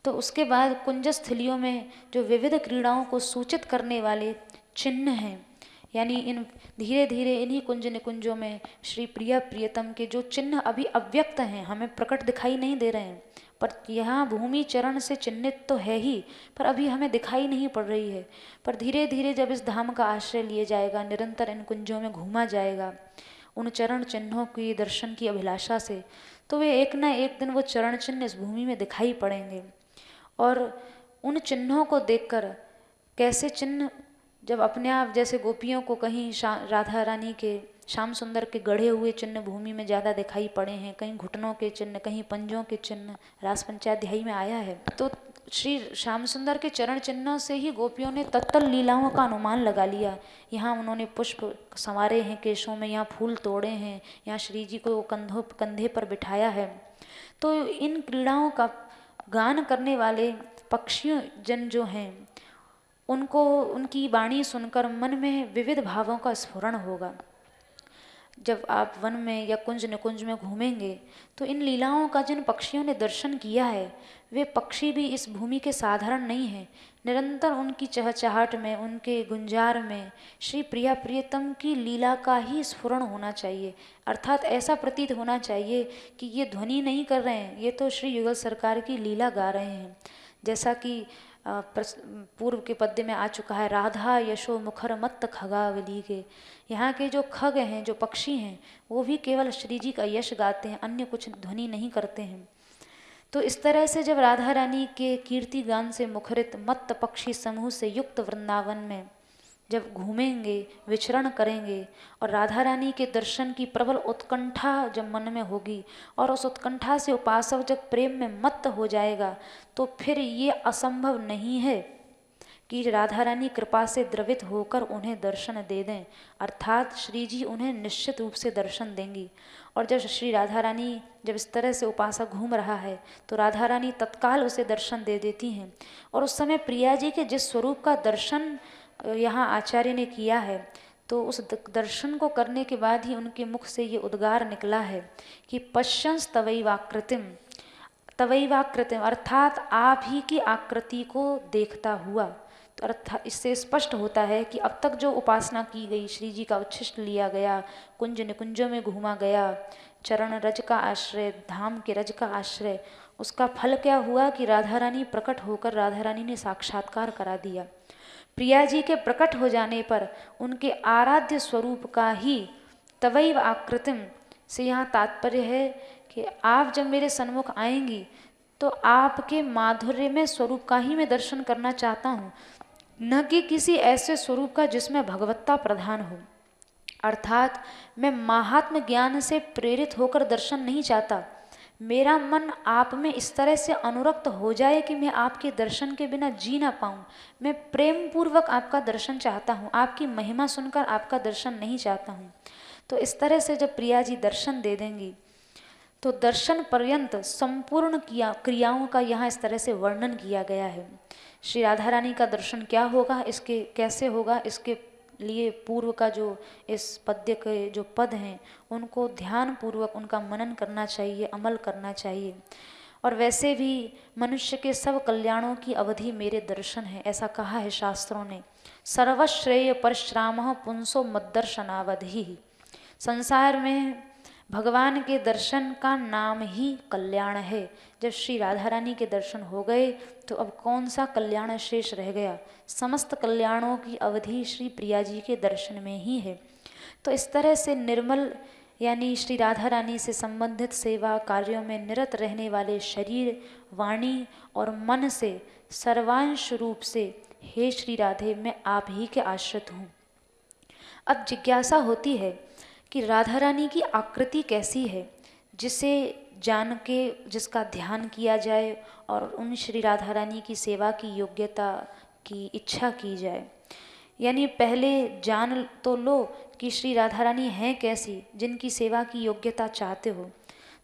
तो उसके बाद कुंज स्थलियों में जो विविध क्रीड़ाओं को सूचित करने वाले चिन्ह हैं यानी इन धीरे धीरे इन्हीं कुंज निकुंजों में श्री प्रिया प्रियतम के जो चिन्ह अभी अव्यक्त हैं हमें प्रकट दिखाई नहीं दे रहे हैं पर यहाँ भूमि चरण से चिन्हित तो है ही पर अभी हमें दिखाई नहीं पड़ रही है पर धीरे धीरे जब इस धाम का आश्रय लिए जाएगा निरंतर इन कुंजों में घूमा जाएगा उन चरण चिन्हों की दर्शन की अभिलाषा से तो वे एक ना एक दिन वो चरण चिन्ह इस भूमि में दिखाई पड़ेंगे और उन चिन्हों को देखकर कैसे चिन्ह जब अपने आप जैसे गोपियों को कहीं राधा रानी के श्याम सुंदर के गढ़े हुए चिन्ह भूमि में ज़्यादा दिखाई पड़े हैं कहीं घुटनों के चिन्ह कहीं पंजों के चिन्ह रास पंचाध्यायी में आया है तो श्री श्याम सुंदर के चरण चिन्हों से ही गोपियों ने तत्तल लीलाओं का अनुमान लगा लिया यहाँ उन्होंने पुष्प संवारे हैं केशों में यहाँ फूल तोड़े हैं यहाँ श्री जी को कंधों कंधे पर बिठाया है तो इन क्रीड़ाओं का गान करने वाले पक्षियों जन जो हैं उनको उनकी वाणी सुनकर मन में विविध भावों का स्फुरण होगा जब आप वन में या कुंज निकुंज में घूमेंगे तो इन लीलाओं का जिन पक्षियों ने दर्शन किया है वे पक्षी भी इस भूमि के साधारण नहीं हैं निरंतर उनकी चहचहाट में उनके गुंजार में श्री प्रिया प्रियतम की लीला का ही स्फुरण होना चाहिए अर्थात ऐसा प्रतीत होना चाहिए कि ये ध्वनि नहीं कर रहे हैं ये तो श्री युगल सरकार की लीला गा रहे हैं जैसा कि पूर्व के पद्य में आ चुका है राधा यशो मुखर मत खगावली के यहाँ के जो खग हैं जो पक्षी हैं वो भी केवल श्री जी का यश गाते हैं अन्य कुछ ध्वनि नहीं करते हैं तो इस तरह से जब राधा रानी के कीर्ति गान से मुखरित मत्त पक्षी समूह से युक्त वृंदावन में जब घूमेंगे विचरण करेंगे और राधा रानी के दर्शन की प्रबल उत्कंठा जब मन में होगी और उस उत्कंठा से उपासक जब प्रेम में मत हो जाएगा तो फिर ये असंभव नहीं है कि राधा रानी कृपा से द्रवित होकर उन्हें दर्शन दे दें अर्थात श्री जी उन्हें निश्चित रूप से दर्शन देंगी और जब श्री राधा रानी जब इस तरह से उपासक घूम रहा है तो राधा रानी तत्काल उसे दर्शन दे देती हैं और उस समय प्रिया जी के जिस स्वरूप का दर्शन यहाँ आचार्य ने किया है तो उस दर्शन को करने के बाद ही उनके मुख से ये उद्गार निकला है कि पश्यंस तवैवाकृतिम तवैवाकृतिम अर्थात आप ही की आकृति को देखता हुआ तो अर्थात इससे स्पष्ट होता है कि अब तक जो उपासना की गई श्री जी का उच्छिष्ट लिया गया कुंज निकुंजों में घूमा गया चरण रज का आश्रय धाम के रज का आश्रय उसका फल क्या हुआ कि राधा रानी प्रकट होकर राधा रानी ने साक्षात्कार करा दिया प्रिया जी के प्रकट हो जाने पर उनके आराध्य स्वरूप का ही तवैव आकृतिम से यहाँ तात्पर्य है कि आप जब मेरे सन्मुख आएंगी तो आपके माधुर्य में स्वरूप का ही मैं दर्शन करना चाहता हूँ न कि किसी ऐसे स्वरूप का जिसमें भगवत्ता प्रधान हो अर्थात मैं महात्म ज्ञान से प्रेरित होकर दर्शन नहीं चाहता मेरा मन आप में इस तरह से अनुरक्त हो जाए कि मैं आपके दर्शन के बिना जी ना पाऊँ मैं प्रेम पूर्वक आपका दर्शन चाहता हूँ आपकी महिमा सुनकर आपका दर्शन नहीं चाहता हूँ तो इस तरह से जब प्रिया जी दर्शन दे देंगी तो दर्शन पर्यंत संपूर्ण किया क्रियाओं का यहाँ इस तरह से वर्णन किया गया है श्री राधा रानी का दर्शन क्या होगा इसके कैसे होगा इसके लिए पूर्व का जो इस पद्य के जो पद हैं उनको ध्यान पूर्वक उनका मनन करना चाहिए अमल करना चाहिए और वैसे भी मनुष्य के सब कल्याणों की अवधि मेरे दर्शन है ऐसा कहा है शास्त्रों ने सर्वश्रेय परश्राम पुंसो मद्दर्शनावधि संसार में भगवान के दर्शन का नाम ही कल्याण है जब श्री राधा रानी के दर्शन हो गए तो अब कौन सा कल्याण शेष रह गया समस्त कल्याणों की अवधि श्री प्रिया जी के दर्शन में ही है तो इस तरह से निर्मल यानी श्री राधा रानी से संबंधित सेवा कार्यों में निरत रहने वाले शरीर वाणी और मन से सर्वांश रूप से हे श्री राधे मैं आप ही के आश्रित हूँ अब जिज्ञासा होती है कि राधा रानी की आकृति कैसी है जिसे जान के जिसका ध्यान किया जाए और उन श्री राधा रानी की सेवा की योग्यता की इच्छा की जाए यानी पहले जान तो लो कि श्री राधा रानी हैं कैसी जिनकी सेवा की योग्यता चाहते हो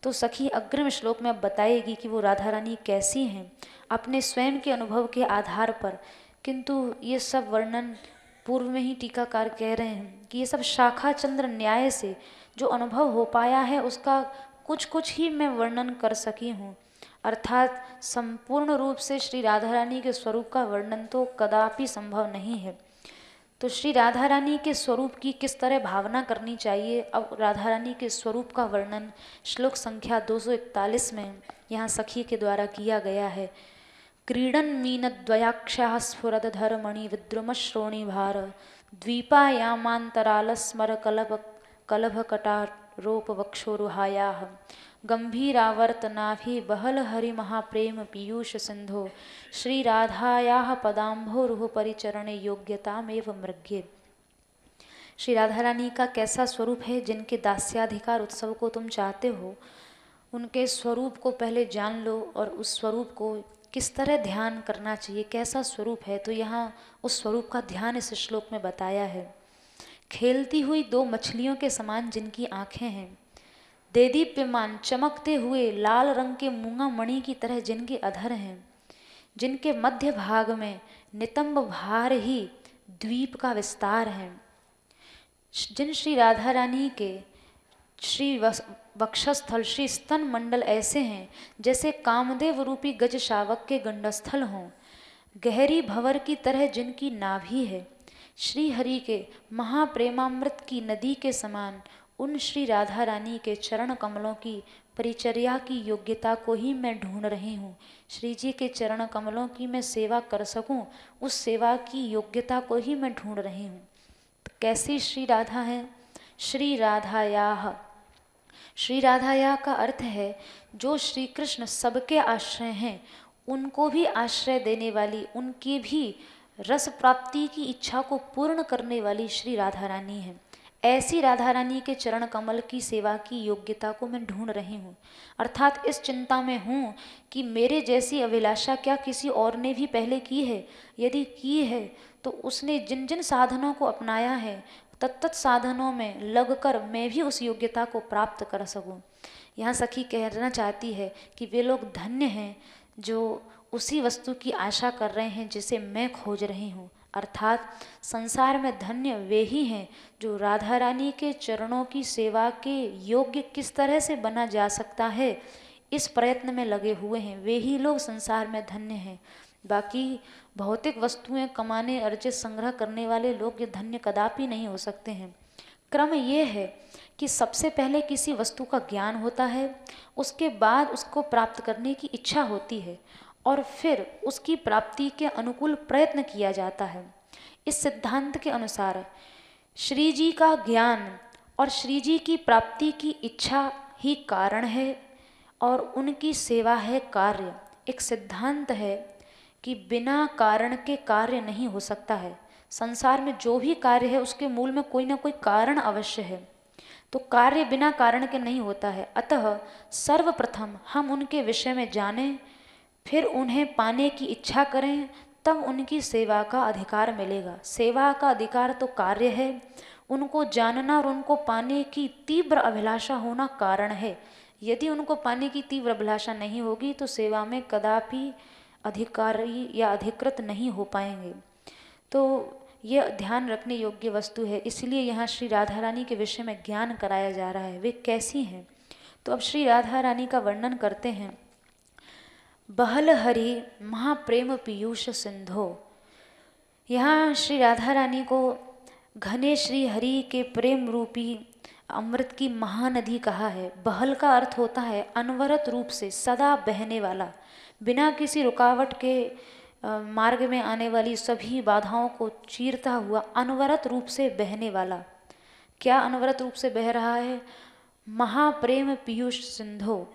तो सखी अग्रिम श्लोक में अब बताएगी कि वो राधा रानी कैसी हैं अपने स्वयं के अनुभव के आधार पर किंतु ये सब वर्णन पूर्व में ही टीकाकार कह रहे हैं कि ये सब शाखा चंद्र न्याय से जो अनुभव हो पाया है उसका कुछ कुछ ही मैं वर्णन कर सकी हूँ अर्थात संपूर्ण रूप से श्री राधा रानी के स्वरूप का वर्णन तो कदापि संभव नहीं है तो श्री राधा रानी के स्वरूप की किस तरह भावना करनी चाहिए अब राधा रानी के स्वरूप का वर्णन श्लोक संख्या 241 में यहाँ सखी के द्वारा किया गया है क्रीडन मीन द्वयाक्षा विद्रुम श्रोणी भार द्वीपायामांतराल स्मर कलभ कलभ वक्षोरुहाया हरि महाप्रेम पीयूष सिन्धो श्रीराधायाः पदाम्भोरुह योग्यता में मृग्ये श्री राधा रानी का कैसा स्वरूप है जिनके दास्याधिकार उत्सव को तुम चाहते हो उनके स्वरूप को पहले जान लो और उस स्वरूप को किस तरह ध्यान करना चाहिए कैसा स्वरूप है तो यहाँ उस स्वरूप का ध्यान इस श्लोक में बताया है खेलती हुई दो मछलियों के समान जिनकी आँखें हैं देदीप्यमान चमकते हुए लाल रंग के मूंगा मणि की तरह जिनके अधर हैं जिनके मध्य भाग में नितंब भार ही द्वीप का विस्तार है जिन श्री राधा रानी के श्री वक्षस्थल श्री स्तन मंडल ऐसे हैं जैसे कामदेव रूपी गज शावक के गंडस्थल हों गहरी भवर की तरह जिनकी नाभि है श्री हरि के महाप्रेमामृत की नदी के समान उन श्री राधा रानी के चरण कमलों की परिचर्या की योग्यता को ही मैं ढूंढ रही हूँ श्री जी के चरण कमलों की मैं सेवा कर सकूँ उस सेवा की योग्यता को ही मैं ढूंढ रही हूँ तो कैसी श्री राधा है श्री राधायाह श्री राधाया का अर्थ है जो श्री कृष्ण सबके आश्रय हैं उनको भी आश्रय देने वाली उनकी भी रस प्राप्ति की इच्छा को पूर्ण करने वाली श्री राधा रानी है ऐसी राधा रानी के चरण कमल की सेवा की योग्यता को मैं ढूंढ रही हूँ अर्थात इस चिंता में हूँ कि मेरे जैसी अभिलाषा क्या किसी और ने भी पहले की है यदि की है तो उसने जिन जिन साधनों को अपनाया है तत्त साधनों में लगकर मैं भी उस योग्यता को प्राप्त कर सकूँ यहाँ सखी कहना चाहती है कि वे लोग धन्य हैं जो उसी वस्तु की आशा कर रहे हैं जिसे मैं खोज रही हूँ अर्थात संसार में धन्य वे ही हैं जो राधा रानी के चरणों की सेवा के योग्य किस तरह से बना जा सकता है इस प्रयत्न में लगे हुए हैं वे ही लोग संसार में धन्य हैं बाकी भौतिक वस्तुएं कमाने अर्जित संग्रह करने वाले लोग ये धन्य कदापि नहीं हो सकते हैं क्रम ये है कि सबसे पहले किसी वस्तु का ज्ञान होता है उसके बाद उसको प्राप्त करने की इच्छा होती है और फिर उसकी प्राप्ति के अनुकूल प्रयत्न किया जाता है इस सिद्धांत के अनुसार श्री जी का ज्ञान और श्री जी की प्राप्ति की इच्छा ही कारण है और उनकी सेवा है कार्य एक सिद्धांत है कि बिना कारण के कार्य नहीं हो सकता है संसार में जो भी कार्य है उसके मूल में कोई ना कोई कारण अवश्य है तो कार्य बिना कारण के नहीं होता है अतः सर्वप्रथम हम उनके विषय में जानें फिर उन्हें पाने की इच्छा करें तब उनकी सेवा का अधिकार मिलेगा सेवा का अधिकार तो कार्य है उनको जानना और उनको पाने की तीव्र अभिलाषा होना कारण है यदि उनको पाने की तीव्र अभिलाषा नहीं होगी तो सेवा में कदापि अधिकारी या अधिकृत नहीं हो पाएंगे तो यह ध्यान रखने योग्य वस्तु है इसलिए यहाँ श्री राधा रानी के विषय में ज्ञान कराया जा रहा है वे कैसी हैं तो अब श्री राधा रानी का वर्णन करते हैं बहल हरि महाप्रेम पीयूष सिंधो यहाँ श्री राधा रानी को घने श्री हरि के प्रेम रूपी अमृत की महानदी कहा है बहल का अर्थ होता है अनवरत रूप से सदा बहने वाला बिना किसी रुकावट के मार्ग में आने वाली सभी बाधाओं को चीरता हुआ अनवरत रूप से बहने वाला क्या अनवरत रूप से बह रहा है महाप्रेम पीयूष सिंधो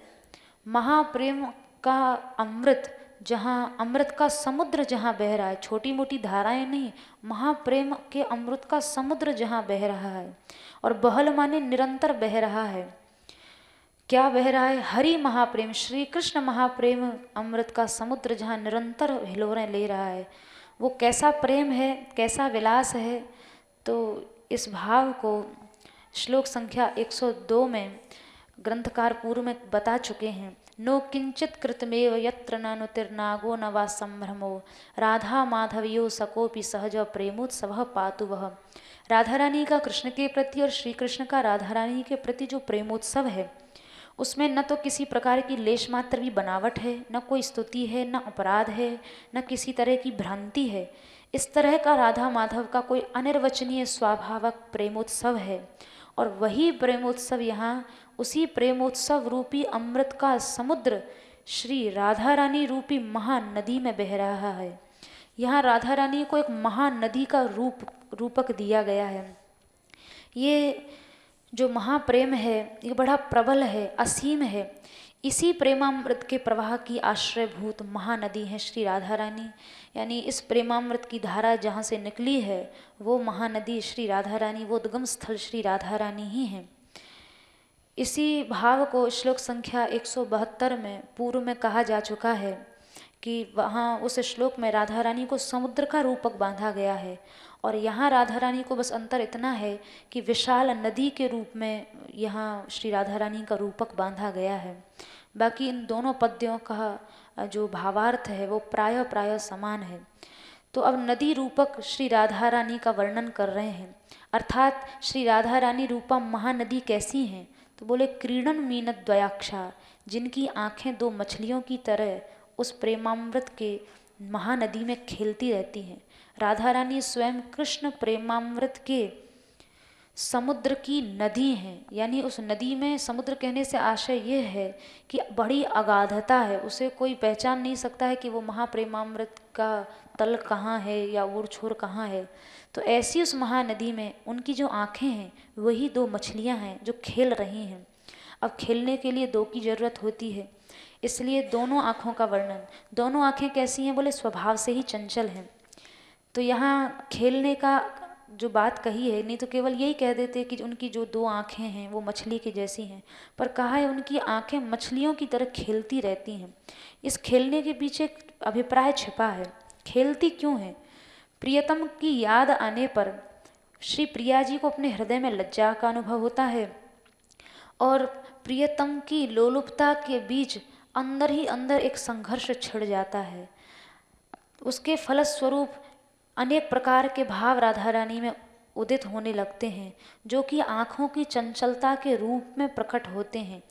महाप्रेम का अमृत जहाँ अमृत का समुद्र जहाँ बह रहा है छोटी मोटी धाराएं नहीं महाप्रेम के अमृत का समुद्र जहाँ बह रहा है और बहल माने निरंतर बह रहा है क्या बह रहा है हरि महाप्रेम श्री कृष्ण महाप्रेम अमृत का समुद्र जहाँ निरंतर हिलोरें ले रहा है वो कैसा प्रेम है कैसा विलास है तो इस भाव को श्लोक संख्या 102 में ग्रंथकार पूर्व में बता चुके हैं नो किंचित कृतमेव यत्र नुतिर्नागो न वा संभ्रमो राधा माधवियो सकोपि सहज प्रेमोत्सव पातु वह राधा रानी का कृष्ण के प्रति और श्री कृष्ण का राधा रानी के प्रति जो प्रेमोत्सव है उसमें न तो किसी प्रकार की लेश मात्र भी बनावट है न कोई स्तुति है न अपराध है न किसी तरह की भ्रांति है इस तरह का राधा माधव का कोई अनिर्वचनीय स्वाभाविक प्रेमोत्सव है और वही प्रेमोत्सव यहाँ उसी प्रेमोत्सव रूपी अमृत का समुद्र श्री राधा रानी रूपी महानदी में बह रहा है यहाँ राधा रानी को एक महानदी का रूप रूपक दिया गया है ये जो महाप्रेम है ये बड़ा प्रबल है असीम है इसी प्रेमामृत के प्रवाह की आश्रयभूत महानदी है श्री राधा रानी यानी इस प्रेमामृत की धारा जहाँ से निकली है वो महानदी श्री राधा रानी वो उद्गम स्थल श्री राधा रानी ही है इसी भाव को श्लोक संख्या 172 में पूर्व में कहा जा चुका है कि वहाँ उस श्लोक में राधा रानी को समुद्र का रूपक बांधा गया है और यहाँ राधा रानी को बस अंतर इतना है कि विशाल नदी के रूप में यहाँ श्री राधा रानी का रूपक बांधा गया है बाकी इन दोनों पद्यों का जो भावार्थ है वो प्राय प्राय समान है तो अब नदी रूपक श्री राधा रानी का वर्णन कर रहे हैं अर्थात श्री राधा रानी रूपा महानदी कैसी हैं तो बोले क्रीड़न मीनत द्वयाक्षा जिनकी आंखें दो मछलियों की तरह उस प्रेमामृत के महानदी में खेलती रहती हैं राधा रानी स्वयं कृष्ण प्रेमामृत के समुद्र की नदी है यानी उस नदी में समुद्र कहने से आशय यह है कि बड़ी अगाधता है उसे कोई पहचान नहीं सकता है कि वो महाप्रेमामृत का तल कहाँ है या ओर छोर कहाँ है तो ऐसी उस महानदी में उनकी जो आँखें हैं वही दो मछलियाँ हैं जो खेल रही हैं अब खेलने के लिए दो की ज़रूरत होती है इसलिए दोनों आँखों का वर्णन दोनों आँखें कैसी हैं बोले स्वभाव से ही चंचल हैं तो यहाँ खेलने का जो बात कही है नहीं तो केवल यही कह देते कि उनकी जो दो आँखें हैं वो मछली की जैसी हैं पर कहा है उनकी आँखें मछलियों की तरह खेलती रहती हैं इस खेलने के पीछे अभिप्राय छिपा है खेलती क्यों है प्रियतम की याद आने पर श्री प्रिया जी को अपने हृदय में लज्जा का अनुभव होता है और प्रियतम की लोलुपता के बीच अंदर ही अंदर एक संघर्ष छिड़ जाता है उसके फलस्वरूप अनेक प्रकार के भाव राधा रानी में उदित होने लगते हैं जो कि आँखों की चंचलता के रूप में प्रकट होते हैं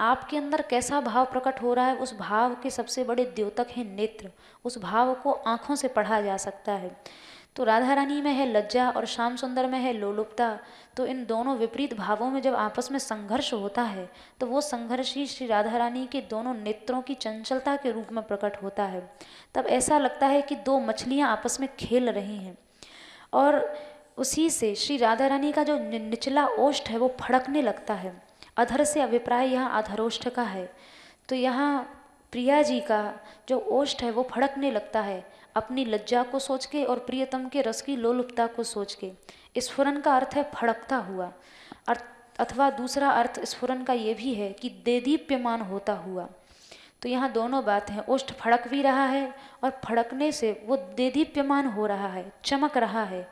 आपके अंदर कैसा भाव प्रकट हो रहा है उस भाव के सबसे बड़े द्योतक हैं नेत्र उस भाव को आँखों से पढ़ा जा सकता है तो राधा रानी में है लज्जा और श्याम सुंदर में है लोलुपता तो इन दोनों विपरीत भावों में जब आपस में संघर्ष होता है तो वो संघर्ष ही श्री राधा रानी के दोनों नेत्रों की चंचलता के रूप में प्रकट होता है तब ऐसा लगता है कि दो मछलियाँ आपस में खेल रही हैं और उसी से श्री राधा रानी का जो निचला ओष्ठ है वो फड़कने लगता है अधर से अभिप्राय यहाँ अधरोष्ठ का है तो यहाँ प्रिया जी का जो ओष्ठ है वो फड़कने लगता है अपनी लज्जा को सोच के और प्रियतम के रस की लोलुपता को सोच के स्फुरन का अर्थ है फड़कता हुआ अथवा दूसरा अर्थ स्फुरन का ये भी है कि देदीप्यमान होता हुआ तो यहाँ दोनों बात हैं ओष्ठ फड़क भी रहा है और फड़कने से वो देदीप्यमान हो रहा है चमक रहा है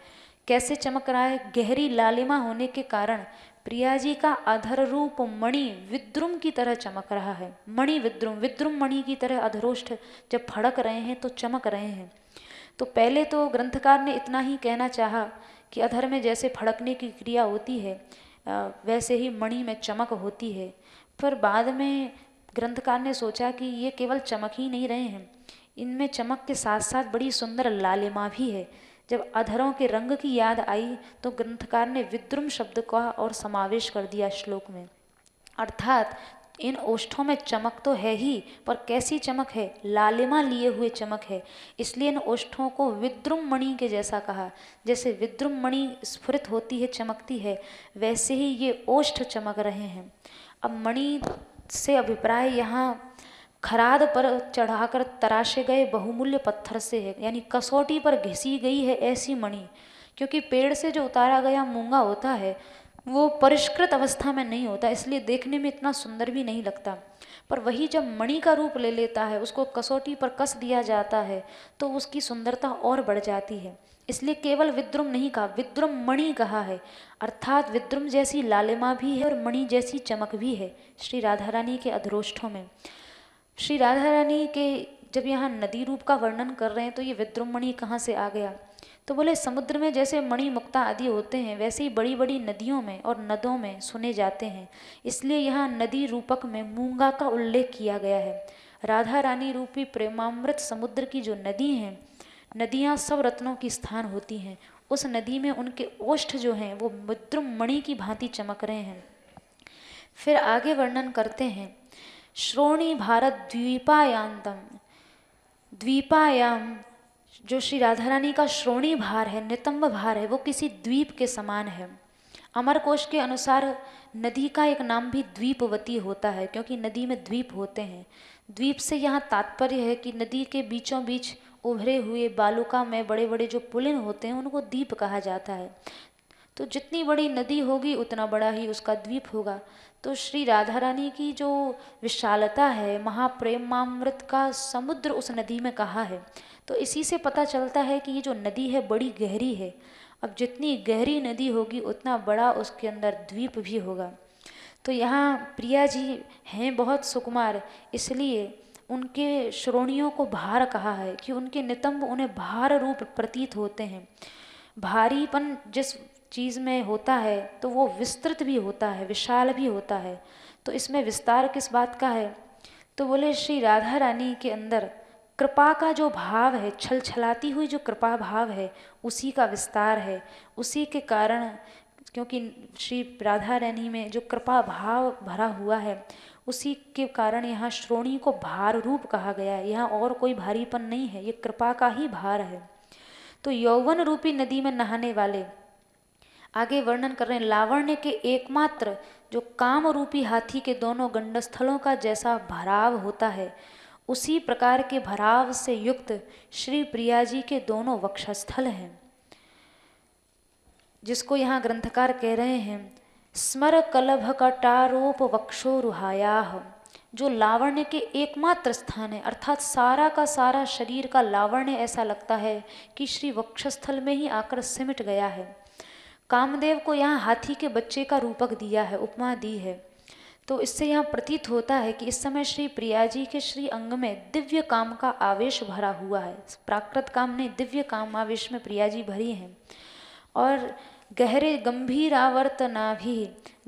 कैसे चमक रहा है गहरी लालिमा होने के कारण प्रिया जी का अधर रूप मणि विद्रुम की तरह चमक रहा है मणि विद्रुम विद्रुम मणि की तरह अधरोष्ठ जब फड़क रहे हैं तो चमक रहे हैं तो पहले तो ग्रंथकार ने इतना ही कहना चाहा कि अधर में जैसे फड़कने की क्रिया होती है वैसे ही मणि में चमक होती है पर बाद में ग्रंथकार ने सोचा कि ये केवल चमक ही नहीं रहे हैं इनमें चमक के साथ साथ बड़ी सुंदर लालिमा भी है जब अधरों के रंग की याद आई तो ग्रंथकार ने विद्रुम शब्द कहा और समावेश कर दिया श्लोक में अर्थात इन ओष्ठों में चमक तो है ही पर कैसी चमक है लालिमा लिए हुए चमक है इसलिए इन ओष्ठों को विद्रुम मणि के जैसा कहा जैसे विद्रुम मणि स्फुरित होती है चमकती है वैसे ही ये ओष्ठ चमक रहे हैं अब मणि से अभिप्राय यहाँ खराद पर चढ़ाकर तराशे गए बहुमूल्य पत्थर से है यानी कसौटी पर घिसी गई है ऐसी मणि क्योंकि पेड़ से जो उतारा गया मूंगा होता है वो परिष्कृत अवस्था में नहीं होता इसलिए देखने में इतना सुंदर भी नहीं लगता पर वही जब मणि का रूप ले लेता है उसको कसौटी पर कस दिया जाता है तो उसकी सुंदरता और बढ़ जाती है इसलिए केवल विद्रुम नहीं कहा विद्रुम मणि कहा है अर्थात विद्रुम जैसी लालिमा भी है और मणि जैसी चमक भी है श्री राधा रानी के अधरोष्ठों में श्री राधा रानी के जब यहाँ नदी रूप का वर्णन कर रहे हैं तो ये विद्रुमणि कहाँ से आ गया तो बोले समुद्र में जैसे मणि मुक्ता आदि होते हैं वैसे ही बड़ी बड़ी नदियों में और नदों में सुने जाते हैं इसलिए यहाँ नदी रूपक में मूंगा का उल्लेख किया गया है राधा रानी रूपी प्रेमामृत समुद्र की जो नदी हैं नदियाँ सब रत्नों की स्थान होती हैं उस नदी में उनके ओष्ठ जो हैं वो मिद्रुम मणि की भांति चमक रहे हैं फिर आगे वर्णन करते हैं श्रोणी भारत द्वीपायांतम द्वीपायाम जो श्री राधा रानी का श्रोणी भार है नितंब भार है वो किसी द्वीप के समान है अमरकोश के अनुसार नदी का एक नाम भी द्वीपवती होता है क्योंकि नदी में द्वीप होते हैं द्वीप से यहाँ तात्पर्य है कि नदी के बीचों बीच उभरे हुए बालुका में बड़े बड़े जो पुलिन होते हैं उनको द्वीप कहा जाता है तो जितनी बड़ी नदी होगी उतना बड़ा ही उसका द्वीप होगा तो श्री राधा रानी की जो विशालता है महाप्रेमामृत का समुद्र उस नदी में कहा है तो इसी से पता चलता है कि ये जो नदी है बड़ी गहरी है अब जितनी गहरी नदी होगी उतना बड़ा उसके अंदर द्वीप भी होगा तो यहाँ प्रिया जी हैं बहुत सुकुमार इसलिए उनके श्रोणियों को भार कहा है कि उनके नितंब उन्हें भार रूप प्रतीत होते हैं भारीपन जिस चीज़ में होता है तो वो विस्तृत भी होता है विशाल भी होता है तो इसमें विस्तार किस बात का है तो बोले श्री राधा रानी के अंदर कृपा का जो भाव है छल छलाती हुई जो कृपा भाव है उसी का विस्तार है उसी के कारण क्योंकि श्री राधा रानी में जो कृपा भाव भरा हुआ है उसी के कारण यहाँ श्रोणी को भार रूप कहा गया है यहाँ और कोई भारीपन नहीं है ये कृपा का ही भार है तो यौवन रूपी नदी में नहाने वाले आगे वर्णन कर रहे हैं लावण्य के एकमात्र जो काम रूपी हाथी के दोनों गंडस्थलों का जैसा भराव होता है उसी प्रकार के भराव से युक्त श्री प्रिया जी के दोनों वक्षस्थल हैं जिसको यहाँ ग्रंथकार कह रहे हैं स्मर कलभ कटारोप वक्षो रुहाया जो लावण्य के एकमात्र स्थान है अर्थात सारा का सारा शरीर का लावण्य ऐसा लगता है कि श्री वक्षस्थल में ही आकर सिमट गया है कामदेव को यहाँ हाथी के बच्चे का रूपक दिया है उपमा दी है तो इससे यहाँ प्रतीत होता है कि इस समय श्री प्रिया जी के श्री अंग में दिव्य काम का आवेश भरा हुआ है प्राकृत काम ने दिव्य काम आवेश में प्रिया जी भरी हैं और गहरे गंभीर आवर्त नाभि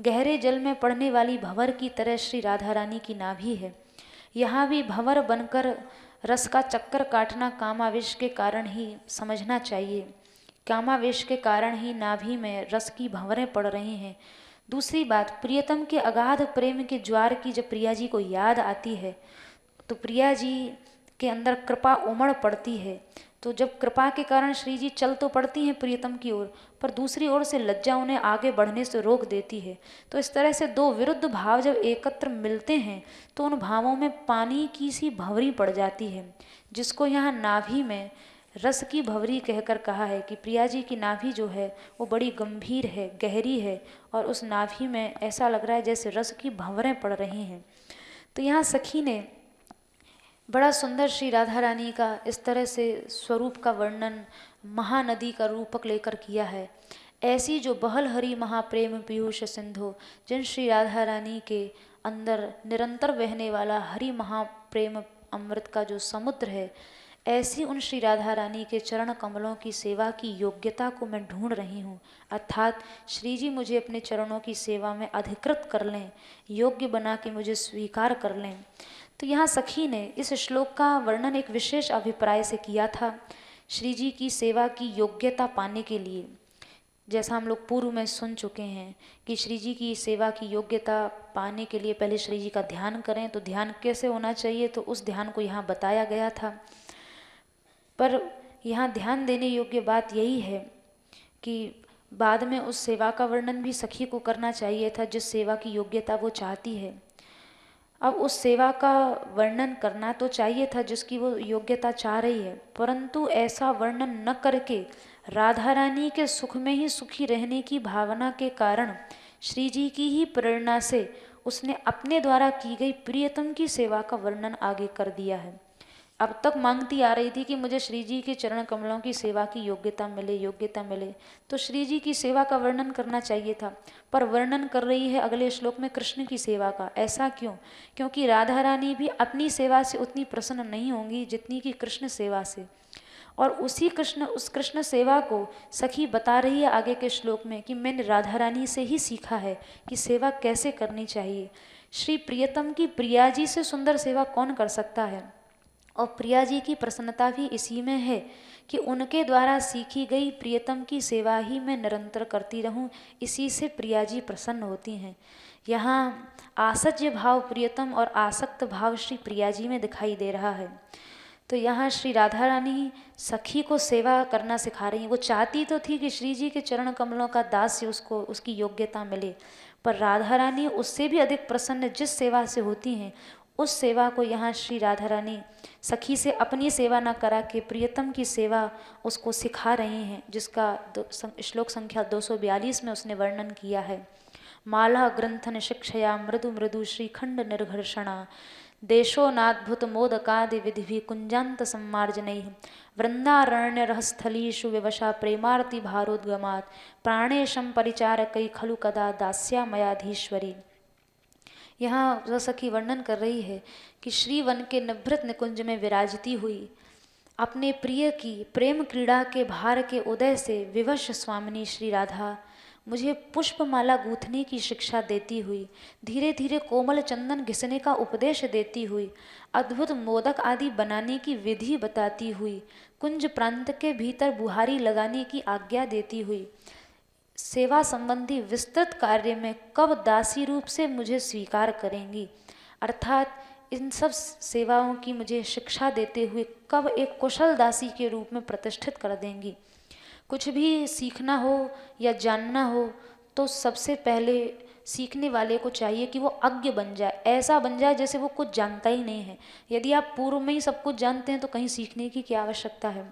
गहरे जल में पड़ने वाली भंवर की तरह श्री राधा रानी की नाभि है यहाँ भी भंवर बनकर रस का चक्कर काटना कामावेश के कारण ही समझना चाहिए कामावेश के कारण ही नाभि में रस की भंवरें पड़ रही हैं दूसरी बात प्रियतम के अगाध प्रेम के ज्वार की जब प्रिया जी को याद आती है तो प्रिया जी के अंदर कृपा उमड़ पड़ती है तो जब कृपा के कारण श्री जी चल तो पड़ती हैं प्रियतम की ओर पर दूसरी ओर से लज्जा उन्हें आगे बढ़ने से रोक देती है तो इस तरह से दो विरुद्ध भाव जब एकत्र मिलते हैं तो उन भावों में पानी की सी भंवरी पड़ जाती है जिसको यहाँ नाभि में रस की भवरी कहकर कहा है कि प्रिया जी की नाभि जो है वो बड़ी गंभीर है गहरी है और उस नाभि में ऐसा लग रहा है जैसे रस की भंवरें पड़ रही हैं तो यहाँ सखी ने बड़ा सुंदर श्री राधा रानी का इस तरह से स्वरूप का वर्णन महानदी का रूपक लेकर किया है ऐसी जो बहल हरी महाप्रेम पीयूष सिंधु जिन श्री राधा रानी के अंदर निरंतर बहने वाला हरि महाप्रेम अमृत का जो समुद्र है ऐसी उन श्री राधा रानी के चरण कमलों की सेवा की योग्यता को मैं ढूंढ रही हूँ अर्थात श्री जी मुझे अपने चरणों की सेवा में अधिकृत कर लें योग्य बना के मुझे स्वीकार कर लें तो यहाँ सखी ने इस श्लोक का वर्णन एक विशेष अभिप्राय से किया था श्री जी की सेवा की योग्यता पाने के लिए जैसा हम लोग पूर्व में सुन चुके हैं कि श्री जी की सेवा की योग्यता पाने के लिए पहले श्री जी का ध्यान करें तो ध्यान कैसे होना चाहिए तो उस ध्यान को यहाँ बताया गया था पर यहाँ ध्यान देने योग्य बात यही है कि बाद में उस सेवा का वर्णन भी सखी को करना चाहिए था जिस सेवा की योग्यता वो चाहती है अब उस सेवा का वर्णन करना तो चाहिए था जिसकी वो योग्यता चाह रही है परंतु ऐसा वर्णन न करके राधा रानी के सुख में ही सुखी रहने की भावना के कारण श्री जी की ही प्रेरणा से उसने अपने द्वारा की गई प्रियतम की सेवा का वर्णन आगे कर दिया है अब तक मांगती आ रही थी कि मुझे श्री जी के चरण कमलों की सेवा की योग्यता मिले योग्यता मिले तो श्री जी की सेवा का वर्णन करना चाहिए था पर वर्णन कर रही है अगले श्लोक में कृष्ण की सेवा का ऐसा क्यों क्योंकि राधा रानी भी अपनी सेवा से उतनी प्रसन्न नहीं होंगी जितनी कि कृष्ण सेवा से और उसी कृष्ण उस कृष्ण सेवा को सखी बता रही है आगे के श्लोक में कि मैंने राधा रानी से ही सीखा है कि सेवा कैसे करनी चाहिए श्री प्रियतम की प्रिया जी से सुंदर सेवा कौन कर सकता है और प्रिया जी की प्रसन्नता भी इसी में है कि उनके द्वारा सीखी गई प्रियतम की सेवा ही मैं निरंतर करती रहूं इसी से प्रिया जी प्रसन्न होती हैं यहाँ आसज्य भाव प्रियतम और आसक्त भाव श्री प्रिया जी में दिखाई दे रहा है तो यहाँ श्री राधा रानी सखी को सेवा करना सिखा रही हैं वो चाहती तो थी कि श्री जी के चरण कमलों का दास्य उसको उसकी योग्यता मिले पर राधा रानी उससे भी अधिक प्रसन्न जिस सेवा से होती हैं उस सेवा को यहाँ श्री राधा रानी सखी से अपनी सेवा न करा के प्रियतम की सेवा उसको सिखा रही हैं जिसका श्लोक संख्या 242 में उसने वर्णन किया है माला ग्रंथन शिक्षया मृदु मृदु श्रीखंड निर्घर्षणा देशो नाद्भुत मोदकादि विधि कुंजांत सम्मार्जन वृंदारण्य रहस्थलीषु विवशा प्रेमारती भारोद्गमात् प्राणेशम परिचारकै खलु कदा दास्या मयाधीश्वरी यहाँ रस सखी वर्णन कर रही है कि श्री वन के नभृत निकुंज में विराजती हुई अपने प्रिय की प्रेम क्रीड़ा के भार के उदय से विवश स्वामिनी श्री राधा मुझे पुष्पमाला गूंथने की शिक्षा देती हुई धीरे धीरे कोमल चंदन घिसने का उपदेश देती हुई अद्भुत मोदक आदि बनाने की विधि बताती हुई कुंज प्रांत के भीतर बुहारी लगाने की आज्ञा देती हुई सेवा संबंधी विस्तृत कार्य में कब दासी रूप से मुझे स्वीकार करेंगी अर्थात इन सब सेवाओं की मुझे शिक्षा देते हुए कब एक कुशल दासी के रूप में प्रतिष्ठित कर देंगी कुछ भी सीखना हो या जानना हो तो सबसे पहले सीखने वाले को चाहिए कि वो अज्ञ बन जाए ऐसा बन जाए जैसे वो कुछ जानता ही नहीं है यदि आप पूर्व में ही सब कुछ जानते हैं तो कहीं सीखने की क्या आवश्यकता है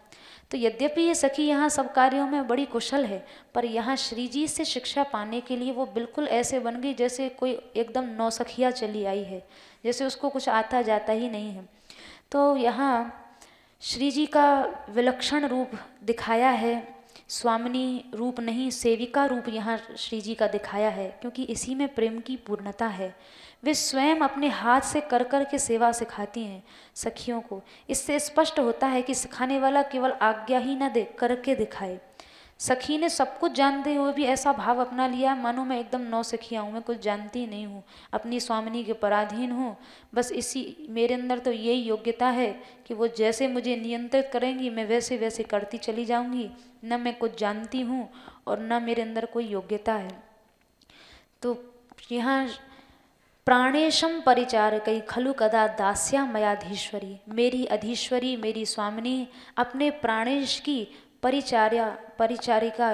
तो यद्यपि ये सखी यहाँ सब कार्यों में बड़ी कुशल है पर यहाँ श्री जी से शिक्षा पाने के लिए वो बिल्कुल ऐसे बन गई जैसे कोई एकदम नौसखिया चली आई है जैसे उसको कुछ आता जाता ही नहीं है तो यहाँ श्री जी का विलक्षण रूप दिखाया है स्वामिनी रूप नहीं सेविका रूप यहाँ श्री जी का दिखाया है क्योंकि इसी में प्रेम की पूर्णता है वे स्वयं अपने हाथ से कर कर के सेवा सिखाती हैं सखियों को इससे स्पष्ट होता है कि सिखाने वाला केवल आज्ञा ही न दे करके दिखाए सखी ने सब कुछ जानते हुए भी ऐसा भाव अपना लिया मानो मैं एकदम नौ सखिया हूँ मैं कुछ जानती नहीं हूँ अपनी स्वामिनी के पराधीन हूँ बस इसी मेरे अंदर तो यही योग्यता है कि वो जैसे मुझे नियंत्रित करेंगी मैं वैसे वैसे करती चली जाऊँगी न मैं कुछ जानती हूँ और न मेरे अंदर कोई योग्यता है तो यहाँ प्राणेशम परिचार कई खलु कदा दास्या मयाधीश्वरी मेरी अधीश्वरी मेरी स्वामिनी अपने प्राणेश की परिचार्या परिचारिका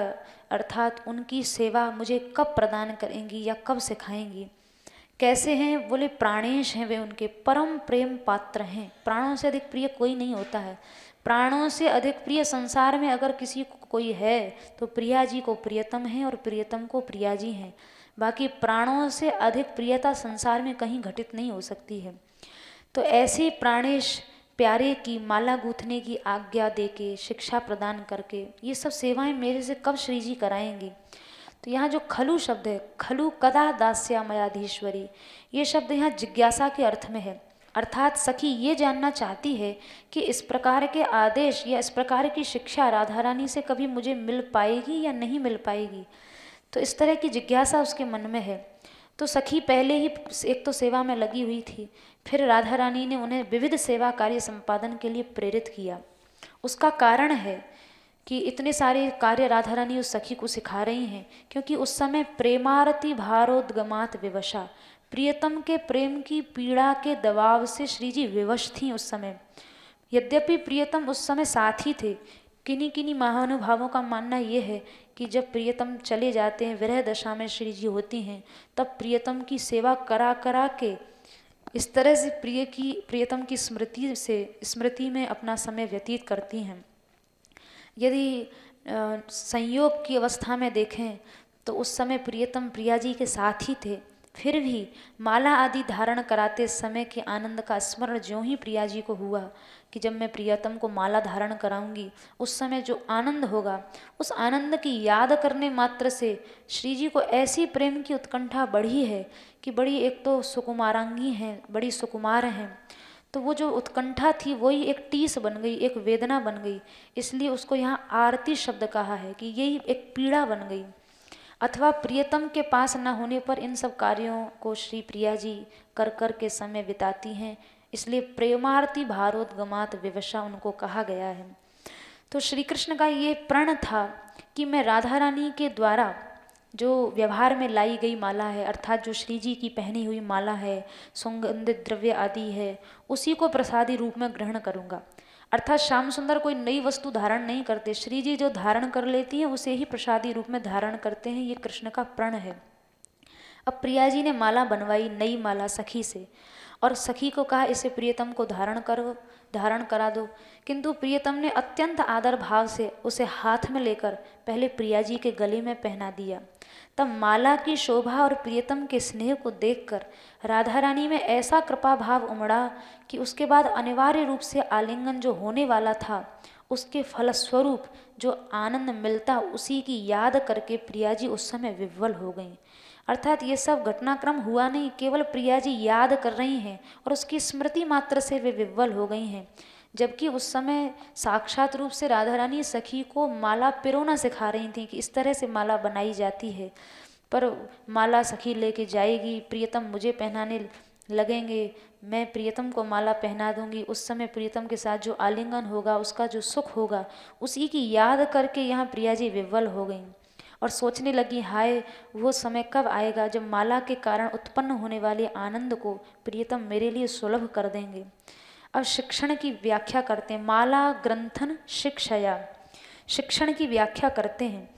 अर्थात उनकी सेवा मुझे कब प्रदान करेंगी या कब सिखाएंगी कैसे हैं बोले प्राणेश हैं वे उनके परम प्रेम पात्र हैं प्राणों से अधिक प्रिय कोई नहीं होता है प्राणों से अधिक प्रिय संसार में अगर किसी को कोई है तो प्रिया जी को प्रियतम हैं और प्रियतम को प्रिया जी हैं बाकी प्राणों से अधिक प्रियता संसार में कहीं घटित नहीं हो सकती है तो ऐसे प्राणेश प्यारे की माला गूंथने की आज्ञा दे के शिक्षा प्रदान करके ये सब सेवाएं मेरे से कब श्री जी कराएंगे तो यहाँ जो खलु शब्द है खलु कदा दास्या मयाधीश्वरी ये शब्द यहाँ जिज्ञासा के अर्थ में है अर्थात सखी ये जानना चाहती है कि इस प्रकार के आदेश या इस प्रकार की शिक्षा राधा रानी से कभी मुझे मिल पाएगी या नहीं मिल पाएगी तो इस तरह की जिज्ञासा उसके मन में है तो सखी पहले ही एक तो सेवा में लगी हुई थी फिर राधा रानी ने उन्हें विविध सेवा कार्य संपादन के लिए प्रेरित किया उसका कारण है कि इतने सारे कार्य राधा रानी उस सखी को सिखा रही हैं क्योंकि उस समय प्रेमारती भारोद्गमात विवशा प्रियतम के प्रेम की पीड़ा के दबाव से श्री जी विवश थी उस समय यद्यपि प्रियतम उस समय साथी थे किन्हीं किन्हीं महानुभावों का मानना यह है कि जब प्रियतम चले जाते हैं विरह दशा में श्री जी होती हैं तब प्रियतम की सेवा करा करा के इस तरह से प्रिय की प्रियतम की स्मृति से स्मृति में अपना समय व्यतीत करती हैं यदि संयोग की अवस्था में देखें तो उस समय प्रियतम प्रिया जी के साथ ही थे फिर भी माला आदि धारण कराते समय के आनंद का स्मरण ज्यों ही प्रिया जी को हुआ कि जब मैं प्रियतम को माला धारण कराऊंगी उस समय जो आनंद होगा उस आनंद की याद करने मात्र से श्री जी को ऐसी प्रेम की उत्कंठा बढ़ी है कि बड़ी एक तो सुकुमारांगी हैं बड़ी सुकुमार हैं तो वो जो उत्कंठा थी वही एक टीस बन गई एक वेदना बन गई इसलिए उसको यहाँ आरती शब्द कहा है कि यही एक पीड़ा बन गई अथवा प्रियतम के पास न होने पर इन सब कार्यों को श्री प्रिया जी कर कर के समय बिताती हैं इसलिए प्रेमार्थी भारोदगमात विवशा उनको कहा गया है तो श्री कृष्ण का ये प्रण था कि मैं राधा रानी के द्वारा जो व्यवहार में लाई गई माला है अर्थात जो श्री जी की पहनी हुई माला है सुगंधित द्रव्य आदि है उसी को प्रसादी रूप में ग्रहण करूँगा अर्थात श्याम सुंदर कोई नई वस्तु धारण नहीं करते श्री जी जो धारण कर लेती हैं उसे ही प्रसादी रूप में धारण करते हैं ये कृष्ण का प्रण है अब प्रिया जी ने माला बनवाई नई माला सखी से और सखी को कहा इसे प्रियतम को धारण करो धारण करा दो किंतु प्रियतम ने अत्यंत आदर भाव से उसे हाथ में लेकर पहले प्रिया जी के गले में पहना दिया तब माला की शोभा और प्रियतम के स्नेह को देखकर राधा रानी में ऐसा कृपा भाव उमड़ा कि उसके बाद अनिवार्य रूप से आलिंगन जो होने वाला था उसके फलस्वरूप जो आनंद मिलता उसी की याद करके प्रिया जी उस समय विव्वल हो गई अर्थात ये सब घटनाक्रम हुआ नहीं केवल प्रिया जी याद कर रही हैं और उसकी स्मृति मात्र से वे विव्वल हो गई हैं जबकि उस समय साक्षात रूप से राधा रानी सखी को माला पिरोना सिखा रही थी कि इस तरह से माला बनाई जाती है पर माला सखी लेके जाएगी प्रियतम मुझे पहनाने लगेंगे मैं प्रियतम को माला पहना दूंगी उस समय प्रियतम के साथ जो आलिंगन होगा उसका जो सुख होगा उसी की याद करके यहाँ प्रिया जी विवल हो गई और सोचने लगी हाय वो समय कब आएगा जब माला के कारण उत्पन्न होने वाले आनंद को प्रियतम मेरे लिए सुलभ कर देंगे अब शिक्षण की व्याख्या करते हैं माला ग्रंथन शिक्षया शिक्षण की व्याख्या करते हैं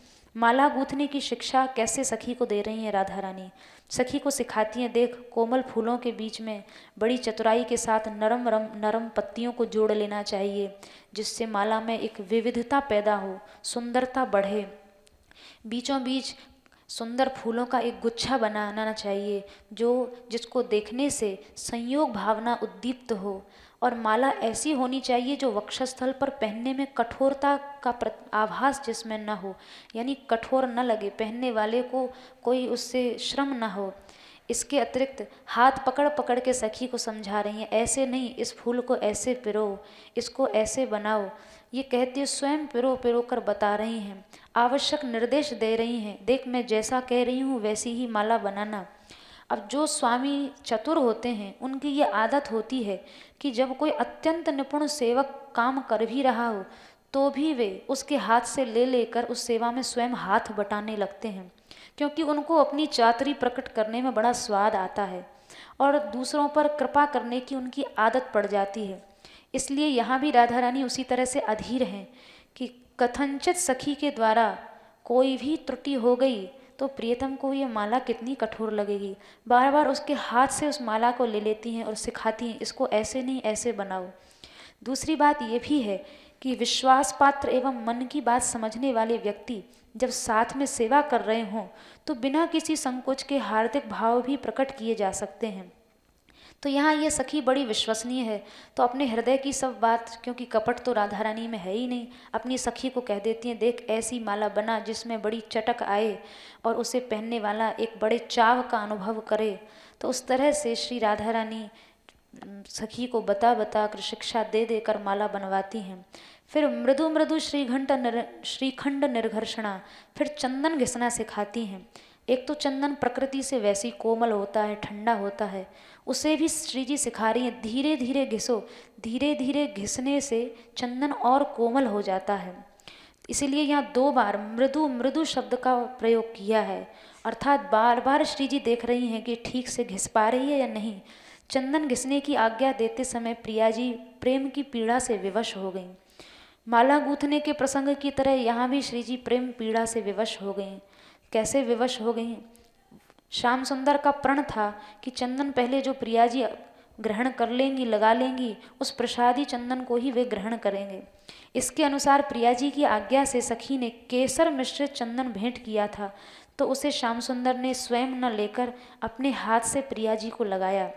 माला गूंथने की शिक्षा कैसे सखी को दे रही हैं राधा रानी सखी को सिखाती हैं देख कोमल फूलों के बीच में बड़ी चतुराई के साथ नरम रम नरम पत्तियों को जोड़ लेना चाहिए जिससे माला में एक विविधता पैदा हो सुंदरता बढ़े बीचों बीच सुंदर फूलों का एक गुच्छा बनाना चाहिए जो जिसको देखने से संयोग भावना उद्दीप्त हो और माला ऐसी होनी चाहिए जो वक्षस्थल पर पहनने में कठोरता का आभास जिसमें न हो यानी कठोर न लगे पहनने वाले को कोई उससे श्रम न हो इसके अतिरिक्त हाथ पकड़ पकड़ के सखी को समझा रही हैं ऐसे नहीं इस फूल को ऐसे पिरो इसको ऐसे बनाओ ये कहती स्वयं पिरो पिरो कर बता रही हैं आवश्यक निर्देश दे रही हैं देख मैं जैसा कह रही हूँ वैसी ही माला बनाना अब जो स्वामी चतुर होते हैं उनकी ये आदत होती है कि जब कोई अत्यंत निपुण सेवक काम कर भी रहा हो तो भी वे उसके हाथ से ले लेकर उस सेवा में स्वयं हाथ बटाने लगते हैं क्योंकि उनको अपनी चातरी प्रकट करने में बड़ा स्वाद आता है और दूसरों पर कृपा करने की उनकी आदत पड़ जाती है इसलिए यहाँ भी राधा रानी उसी तरह से अधीर हैं कि कथनचित सखी के द्वारा कोई भी त्रुटि हो गई तो प्रियतम को ये माला कितनी कठोर लगेगी बार बार उसके हाथ से उस माला को ले लेती हैं और सिखाती हैं इसको ऐसे नहीं ऐसे बनाओ दूसरी बात ये भी है कि विश्वास पात्र एवं मन की बात समझने वाले व्यक्ति जब साथ में सेवा कर रहे हों तो बिना किसी संकोच के हार्दिक भाव भी प्रकट किए जा सकते हैं तो यहाँ ये सखी बड़ी विश्वसनीय है तो अपने हृदय की सब बात क्योंकि कपट तो राधा रानी में है ही नहीं अपनी सखी को कह देती हैं देख ऐसी माला बना जिसमें बड़ी चटक आए और उसे पहनने वाला एक बड़े चाव का अनुभव करे तो उस तरह से श्री राधा रानी सखी को बता बता कर शिक्षा दे देकर माला बनवाती हैं फिर मृदु मृदु श्रीघंट निर श्रीखंड निर्घर्षणा फिर चंदन घिसना सिखाती हैं एक तो चंदन प्रकृति से वैसी कोमल होता है ठंडा होता है उसे भी श्री जी सिखा रही हैं धीरे धीरे घिसो धीरे धीरे घिसने से चंदन और कोमल हो जाता है इसीलिए यहाँ दो बार मृदु मृदु शब्द का प्रयोग किया है अर्थात बार बार श्री जी देख रही हैं कि ठीक से घिस पा रही है या नहीं चंदन घिसने की आज्ञा देते समय प्रिया जी प्रेम की पीड़ा से विवश हो गई माला गूंथने के प्रसंग की तरह यहाँ भी श्री जी प्रेम पीड़ा से विवश हो गई कैसे विवश हो गई श्याम सुंदर का प्रण था कि चंदन पहले जो प्रिया जी ग्रहण कर लेंगी लगा लेंगी उस प्रसादी चंदन को ही वे ग्रहण करेंगे इसके अनुसार प्रिया जी की आज्ञा से सखी ने केसर मिश्रित चंदन भेंट किया था तो उसे श्याम सुंदर ने स्वयं न लेकर अपने हाथ से प्रिया जी को लगाया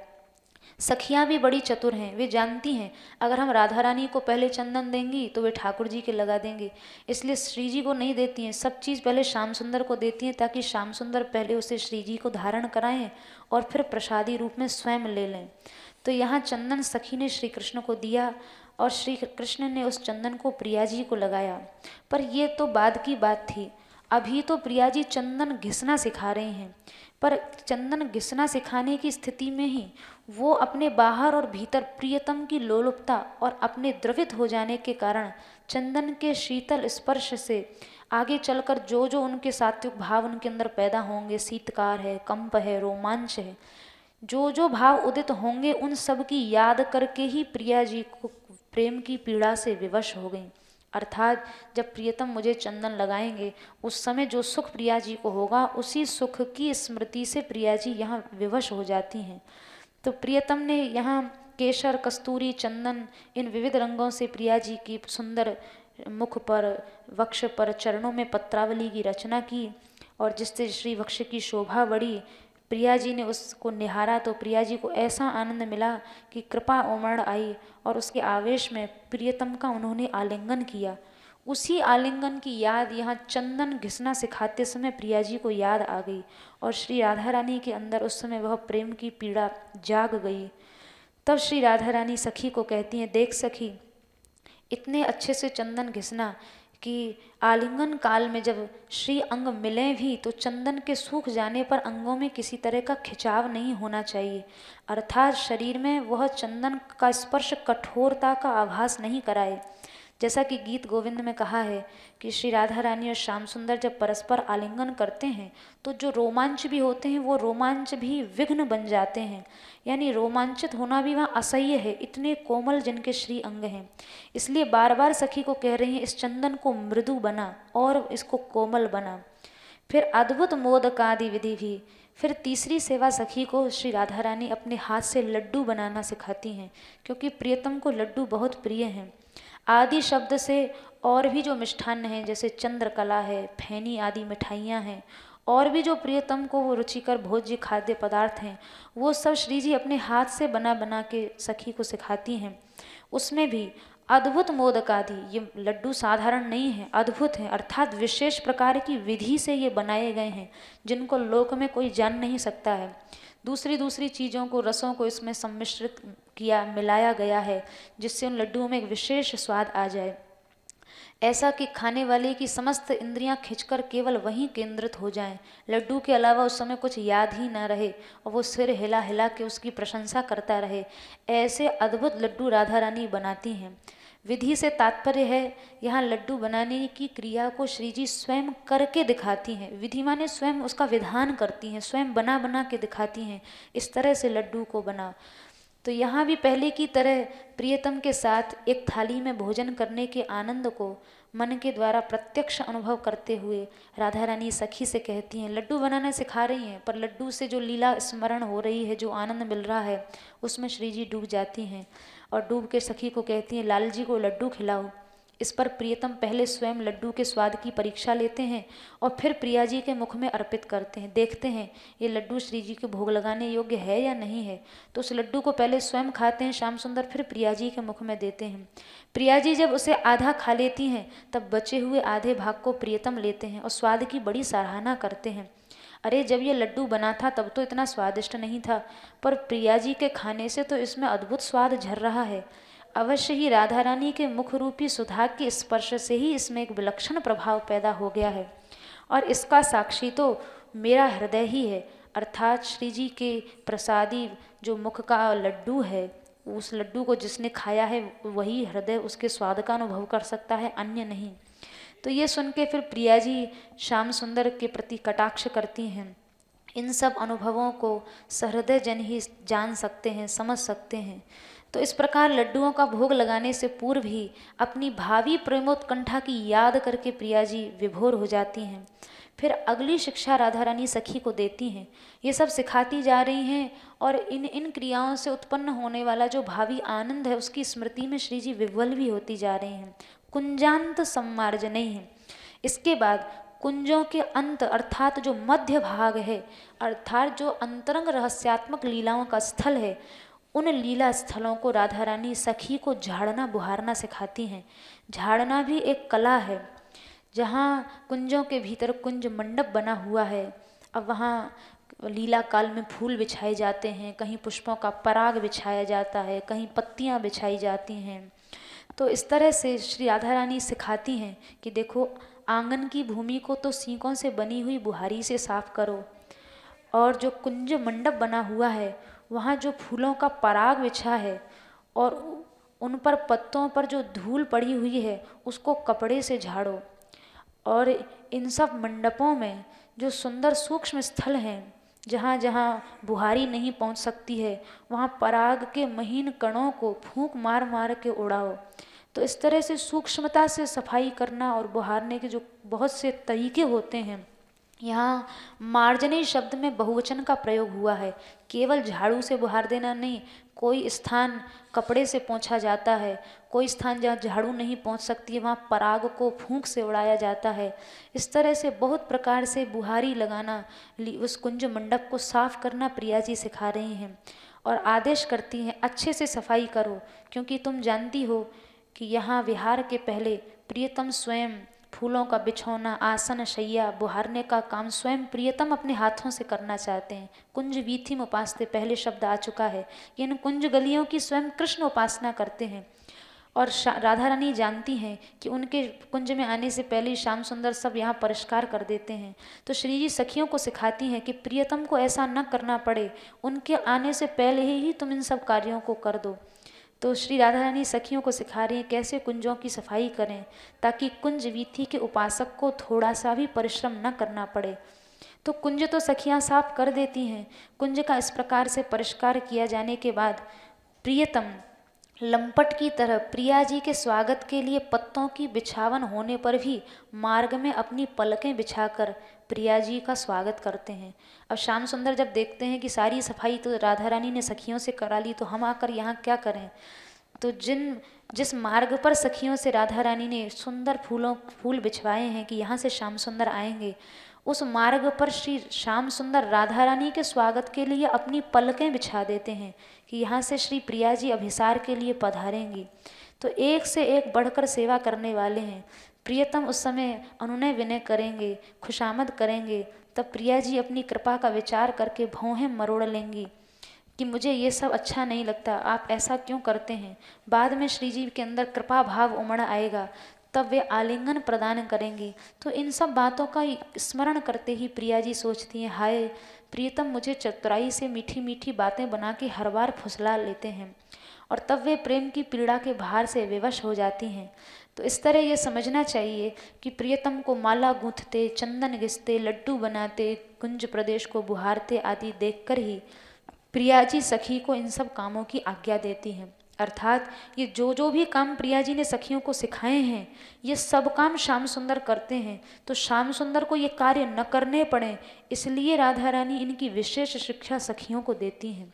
सखियाँ भी बड़ी चतुर हैं वे जानती हैं अगर हम राधा रानी को पहले चंदन देंगी तो वे ठाकुर जी के लगा देंगे इसलिए श्री जी को नहीं देती हैं सब चीज़ पहले श्याम सुंदर को देती हैं ताकि श्याम सुंदर पहले उसे श्री जी को धारण कराएं और फिर प्रसादी रूप में स्वयं ले लें तो यहाँ चंदन सखी ने श्री कृष्ण को दिया और श्री कृष्ण ने उस चंदन को प्रिया जी को लगाया पर ये तो बाद की बात थी अभी तो प्रिया जी चंदन घिसना सिखा रहे हैं पर चंदन घिसना सिखाने की स्थिति में ही वो अपने बाहर और भीतर प्रियतम की लोलुपता और अपने द्रवित हो जाने के कारण चंदन के शीतल स्पर्श से आगे चलकर जो जो उनके सात्विक भाव उनके अंदर पैदा होंगे शीतकार है कंप है रोमांच है जो जो भाव उदित होंगे उन सब की याद करके ही प्रिया जी को प्रेम की पीड़ा से विवश हो गई अर्थात जब प्रियतम मुझे चंदन लगाएंगे उस समय जो सुख प्रिया जी को होगा उसी सुख की स्मृति से प्रिया जी यहाँ विवश हो जाती हैं तो प्रियतम ने यहाँ केसर कस्तूरी चंदन इन विविध रंगों से प्रिया जी की सुंदर मुख पर वक्ष पर चरणों में पत्रावली की रचना की और जिससे श्री वक्ष की शोभा बढ़ी प्रिया जी ने उसको निहारा तो प्रिया जी को ऐसा आनंद मिला कि कृपा उमड़ आई और उसके आवेश में प्रियतम का उन्होंने आलिंगन किया उसी आलिंगन की याद यहाँ चंदन घिसना सिखाते समय प्रिया जी को याद आ गई और श्री राधा रानी के अंदर उस समय वह प्रेम की पीड़ा जाग गई तब श्री राधा रानी सखी को कहती हैं देख सखी इतने अच्छे से चंदन घिसना कि आलिंगन काल में जब श्री अंग मिले भी तो चंदन के सूख जाने पर अंगों में किसी तरह का खिंचाव नहीं होना चाहिए अर्थात शरीर में वह चंदन का स्पर्श कठोरता का आभास नहीं कराए जैसा कि गीत गोविंद में कहा है कि श्री राधा रानी और श्याम सुंदर जब परस्पर आलिंगन करते हैं तो जो रोमांच भी होते हैं वो रोमांच भी विघ्न बन जाते हैं यानी रोमांचित होना भी वहाँ असह्य है इतने कोमल जिनके श्री अंग हैं इसलिए बार बार सखी को कह रही हैं इस चंदन को मृदु बना और इसको कोमल बना फिर अद्भुत कादि विधि भी फिर तीसरी सेवा सखी को श्री राधा रानी अपने हाथ से लड्डू बनाना सिखाती हैं क्योंकि प्रियतम को लड्डू बहुत प्रिय हैं आदि शब्द से और भी जो मिष्ठान्न हैं जैसे चंद्रकला है फैनी आदि मिठाइयाँ हैं और भी जो प्रियतम को वो रुचिकर भोज्य खाद्य पदार्थ हैं वो सब श्री जी अपने हाथ से बना बना के सखी को सिखाती हैं उसमें भी अद्भुत मोदक आदि ये लड्डू साधारण नहीं है अद्भुत हैं अर्थात विशेष प्रकार की विधि से ये बनाए गए हैं जिनको लोक में कोई जान नहीं सकता है दूसरी दूसरी चीज़ों को रसों को इसमें सम्मिश्रित किया मिलाया गया है जिससे उन लड्डुओं में एक विशेष स्वाद आ जाए ऐसा कि खाने वाले की समस्त इंद्रियां खिंचकर केवल वहीं केंद्रित हो जाएं लड्डू के अलावा उस समय कुछ याद ही न रहे और वो सिर हिला हिला के उसकी प्रशंसा करता रहे ऐसे अद्भुत लड्डू राधा रानी बनाती हैं विधि से तात्पर्य है यहाँ लड्डू बनाने की क्रिया को श्री जी स्वयं करके दिखाती हैं विधि माने स्वयं उसका विधान करती हैं स्वयं बना बना के दिखाती हैं इस तरह से लड्डू को बना तो यहाँ भी पहले की तरह प्रियतम के साथ एक थाली में भोजन करने के आनंद को मन के द्वारा प्रत्यक्ष अनुभव करते हुए राधा रानी सखी से कहती हैं लड्डू बनाना सिखा रही हैं पर लड्डू से जो लीला स्मरण हो रही है जो आनंद मिल रहा है उसमें श्री जी डूब जाती हैं और डूब के सखी को कहती हैं लाल जी को लड्डू खिलाओ इस पर प्रियतम पहले स्वयं लड्डू के स्वाद की परीक्षा लेते हैं और फिर प्रिया जी के मुख में अर्पित करते हैं देखते हैं ये लड्डू श्री जी के भोग लगाने योग्य है या नहीं है तो उस लड्डू को पहले स्वयं खाते हैं श्याम सुंदर फिर प्रिया जी के मुख में देते हैं प्रिया जी जब उसे आधा खा लेती हैं तब बचे हुए आधे भाग को प्रियतम लेते हैं और स्वाद की बड़ी सराहना करते हैं अरे जब ये लड्डू बना था तब तो इतना स्वादिष्ट नहीं था पर प्रिया जी के खाने से तो इसमें अद्भुत स्वाद झर रहा है अवश्य ही राधा रानी के मुख रूपी सुधा के स्पर्श से ही इसमें एक विलक्षण प्रभाव पैदा हो गया है और इसका साक्षी तो मेरा हृदय ही है अर्थात श्री जी के प्रसादी जो मुख का लड्डू है उस लड्डू को जिसने खाया है वही हृदय उसके स्वाद का अनुभव कर सकता है अन्य नहीं तो ये सुन के फिर प्रिया जी श्याम सुंदर के प्रति कटाक्ष करती हैं इन सब अनुभवों को सहृदय जन ही जान सकते हैं समझ सकते हैं तो इस प्रकार लड्डुओं का भोग लगाने से पूर्व ही अपनी भावी प्रेमोत्कंठा की याद करके प्रिया जी विभोर हो जाती हैं फिर अगली शिक्षा राधा रानी सखी को देती हैं ये सब सिखाती जा रही हैं और इन इन क्रियाओं से उत्पन्न होने वाला जो भावी आनंद है उसकी स्मृति में श्री जी विवल भी होती जा रहे हैं कुंजांत नहीं है इसके बाद कुंजों के अंत अर्थात जो मध्य भाग है अर्थात जो अंतरंग रहस्यात्मक लीलाओं का स्थल है उन लीला स्थलों को राधा रानी सखी को झाड़ना बुहारना सिखाती हैं झाड़ना भी एक कला है जहाँ कुंजों के भीतर कुंज मंडप बना हुआ है अब वहाँ लीला काल में फूल बिछाए जाते हैं कहीं पुष्पों का पराग बिछाया जाता है कहीं पत्तियाँ बिछाई जाती हैं तो इस तरह से श्री राधा रानी सिखाती हैं कि देखो आंगन की भूमि को तो सीखों से बनी हुई बुहारी से साफ करो और जो कुंज मंडप बना हुआ है वहाँ जो फूलों का पराग बिछा है और उन पर पत्तों पर जो धूल पड़ी हुई है उसको कपड़े से झाड़ो और इन सब मंडपों में जो सुंदर सूक्ष्म स्थल हैं जहाँ जहाँ बुहारी नहीं पहुँच सकती है वहाँ पराग के महीन कणों को फूंक मार मार के उड़ाओ तो इस तरह से सूक्ष्मता से सफाई करना और बुहारने के जो बहुत से तरीके होते हैं यहाँ मार्जनी शब्द में बहुवचन का प्रयोग हुआ है केवल झाड़ू से बुहार देना नहीं कोई स्थान कपड़े से पहुँचा जाता है कोई स्थान जहाँ झाड़ू नहीं पहुँच सकती है वहाँ पराग को फूंक से उड़ाया जाता है इस तरह से बहुत प्रकार से बुहारी लगाना उस कुंज मंडप को साफ करना प्रिया जी सिखा रही हैं और आदेश करती हैं अच्छे से सफाई करो क्योंकि तुम जानती हो कि यहाँ विहार के पहले प्रियतम स्वयं फूलों का बिछौना आसन शैया बुहारने का काम स्वयं प्रियतम अपने हाथों से करना चाहते हैं कुंज वीथी में उपासते पहले शब्द आ चुका है कि इन कुंज गलियों की स्वयं कृष्ण उपासना करते हैं और राधा रानी जानती हैं कि उनके कुंज में आने से पहले श्याम सुंदर सब यहाँ परिष्कार कर देते हैं तो श्री जी सखियों को सिखाती हैं कि प्रियतम को ऐसा न करना पड़े उनके आने से पहले ही तुम इन सब कार्यों को कर दो तो श्री राधा रानी सखियों को सिखा रही हैं कैसे कुंजों की सफाई करें ताकि कुंज वीथी के उपासक को थोड़ा सा भी परिश्रम न करना पड़े तो कुंज तो सखियां साफ कर देती हैं कुंज का इस प्रकार से परिष्कार किया जाने के बाद प्रियतम लंपट की तरह प्रिया जी के स्वागत के लिए पत्तों की बिछावन होने पर भी मार्ग में अपनी पलकें बिछाकर प्रिया जी का स्वागत करते हैं अब श्याम सुंदर जब देखते हैं कि सारी सफाई तो राधा रानी ने सखियों से करा ली तो हम आकर यहाँ क्या करें तो जिन जिस मार्ग पर सखियों से राधा रानी ने सुंदर फूलों फूल बिछवाए हैं कि यहाँ से श्याम सुंदर आएंगे उस मार्ग पर श्री श्याम सुंदर राधा रानी के स्वागत के लिए अपनी पलकें बिछा देते हैं कि यहाँ से श्री प्रिया जी अभिसार के लिए पधारेंगी तो एक से एक बढ़कर सेवा करने वाले हैं प्रियतम उस समय अनुनय विनय करेंगे खुशामद करेंगे तब प्रिया जी अपनी कृपा का विचार करके भौहें मरोड़ लेंगी कि मुझे ये सब अच्छा नहीं लगता आप ऐसा क्यों करते हैं बाद में श्री जी के अंदर कृपा भाव उमड़ आएगा तब वे आलिंगन प्रदान करेंगी तो इन सब बातों का स्मरण करते ही प्रिया जी सोचती हैं हाय प्रियतम मुझे चतुराई से मीठी मीठी बातें बना के हर बार फुसला लेते हैं और तब वे प्रेम की पीड़ा के भार से विवश हो जाती हैं तो इस तरह ये समझना चाहिए कि प्रियतम को माला गूंथते चंदन घिसते लड्डू बनाते कुंज प्रदेश को बुहारते आदि देखकर ही प्रियाजी सखी को इन सब कामों की आज्ञा देती हैं अर्थात ये जो जो भी काम प्रिया जी ने सखियों को सिखाए हैं ये सब काम श्याम सुंदर करते हैं तो श्याम सुंदर को ये कार्य न करने पड़े इसलिए राधा रानी इनकी विशेष शिक्षा सखियों को देती हैं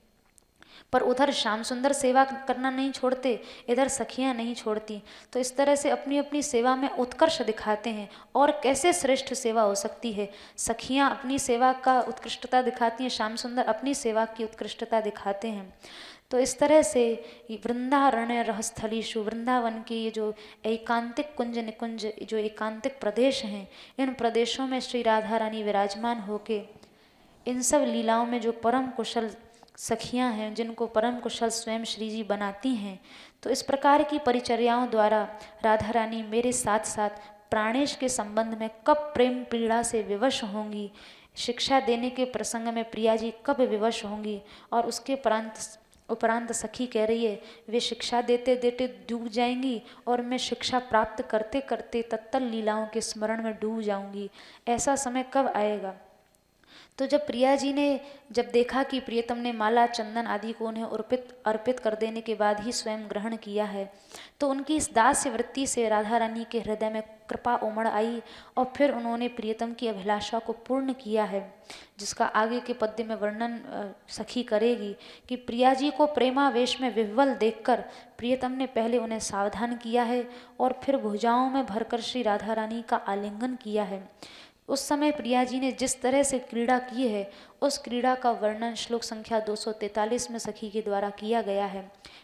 पर उधर श्याम सुंदर सेवा करना नहीं छोड़ते इधर सखियाँ नहीं छोड़ती तो इस तरह से अपनी अपनी सेवा में उत्कर्ष दिखाते हैं और कैसे श्रेष्ठ सेवा हो सकती है सखियाँ अपनी सेवा का उत्कृष्टता दिखाती हैं श्याम सुंदर अपनी सेवा की उत्कृष्टता दिखाते हैं तो इस तरह से वृंदारण्य रहस्थलीशु वृंदावन की ये जो एकांतिक कुंज निकुंज जो एकांतिक प्रदेश हैं इन प्रदेशों में श्री राधा रानी विराजमान होके इन सब लीलाओं में जो परम कुशल सखियां हैं जिनको परम कुशल स्वयं श्री जी बनाती हैं तो इस प्रकार की परिचर्याओं द्वारा राधा रानी मेरे साथ साथ प्राणेश के संबंध में कब प्रेम पीड़ा से विवश होंगी शिक्षा देने के प्रसंग में प्रिया जी कब विवश होंगी और उसके प्रांत उपरांत सखी कह रही है वे शिक्षा देते देते डूब जाएंगी और मैं शिक्षा प्राप्त करते करते तत्तल लीलाओं के स्मरण में डूब जाऊंगी ऐसा समय कब आएगा तो जब प्रिया जी ने जब देखा कि प्रियतम ने माला चंदन आदि को उन्हें अर्पित अर्पित कर देने के बाद ही स्वयं ग्रहण किया है तो उनकी इस दास्य वृत्ति से राधा रानी के हृदय में कृपा उमड़ आई और फिर उन्होंने प्रियतम की अभिलाषा को पूर्ण किया है जिसका आगे के पद्य में वर्णन सखी करेगी कि प्रिया जी को प्रेमावेश में विह्वल देखकर प्रियतम ने पहले उन्हें सावधान किया है और फिर भुजाओं में भरकर श्री राधा रानी का आलिंगन किया है उस समय प्रिया जी ने जिस तरह से क्रीड़ा की है उस क्रीड़ा का वर्णन श्लोक संख्या 243 में सखी के द्वारा किया गया है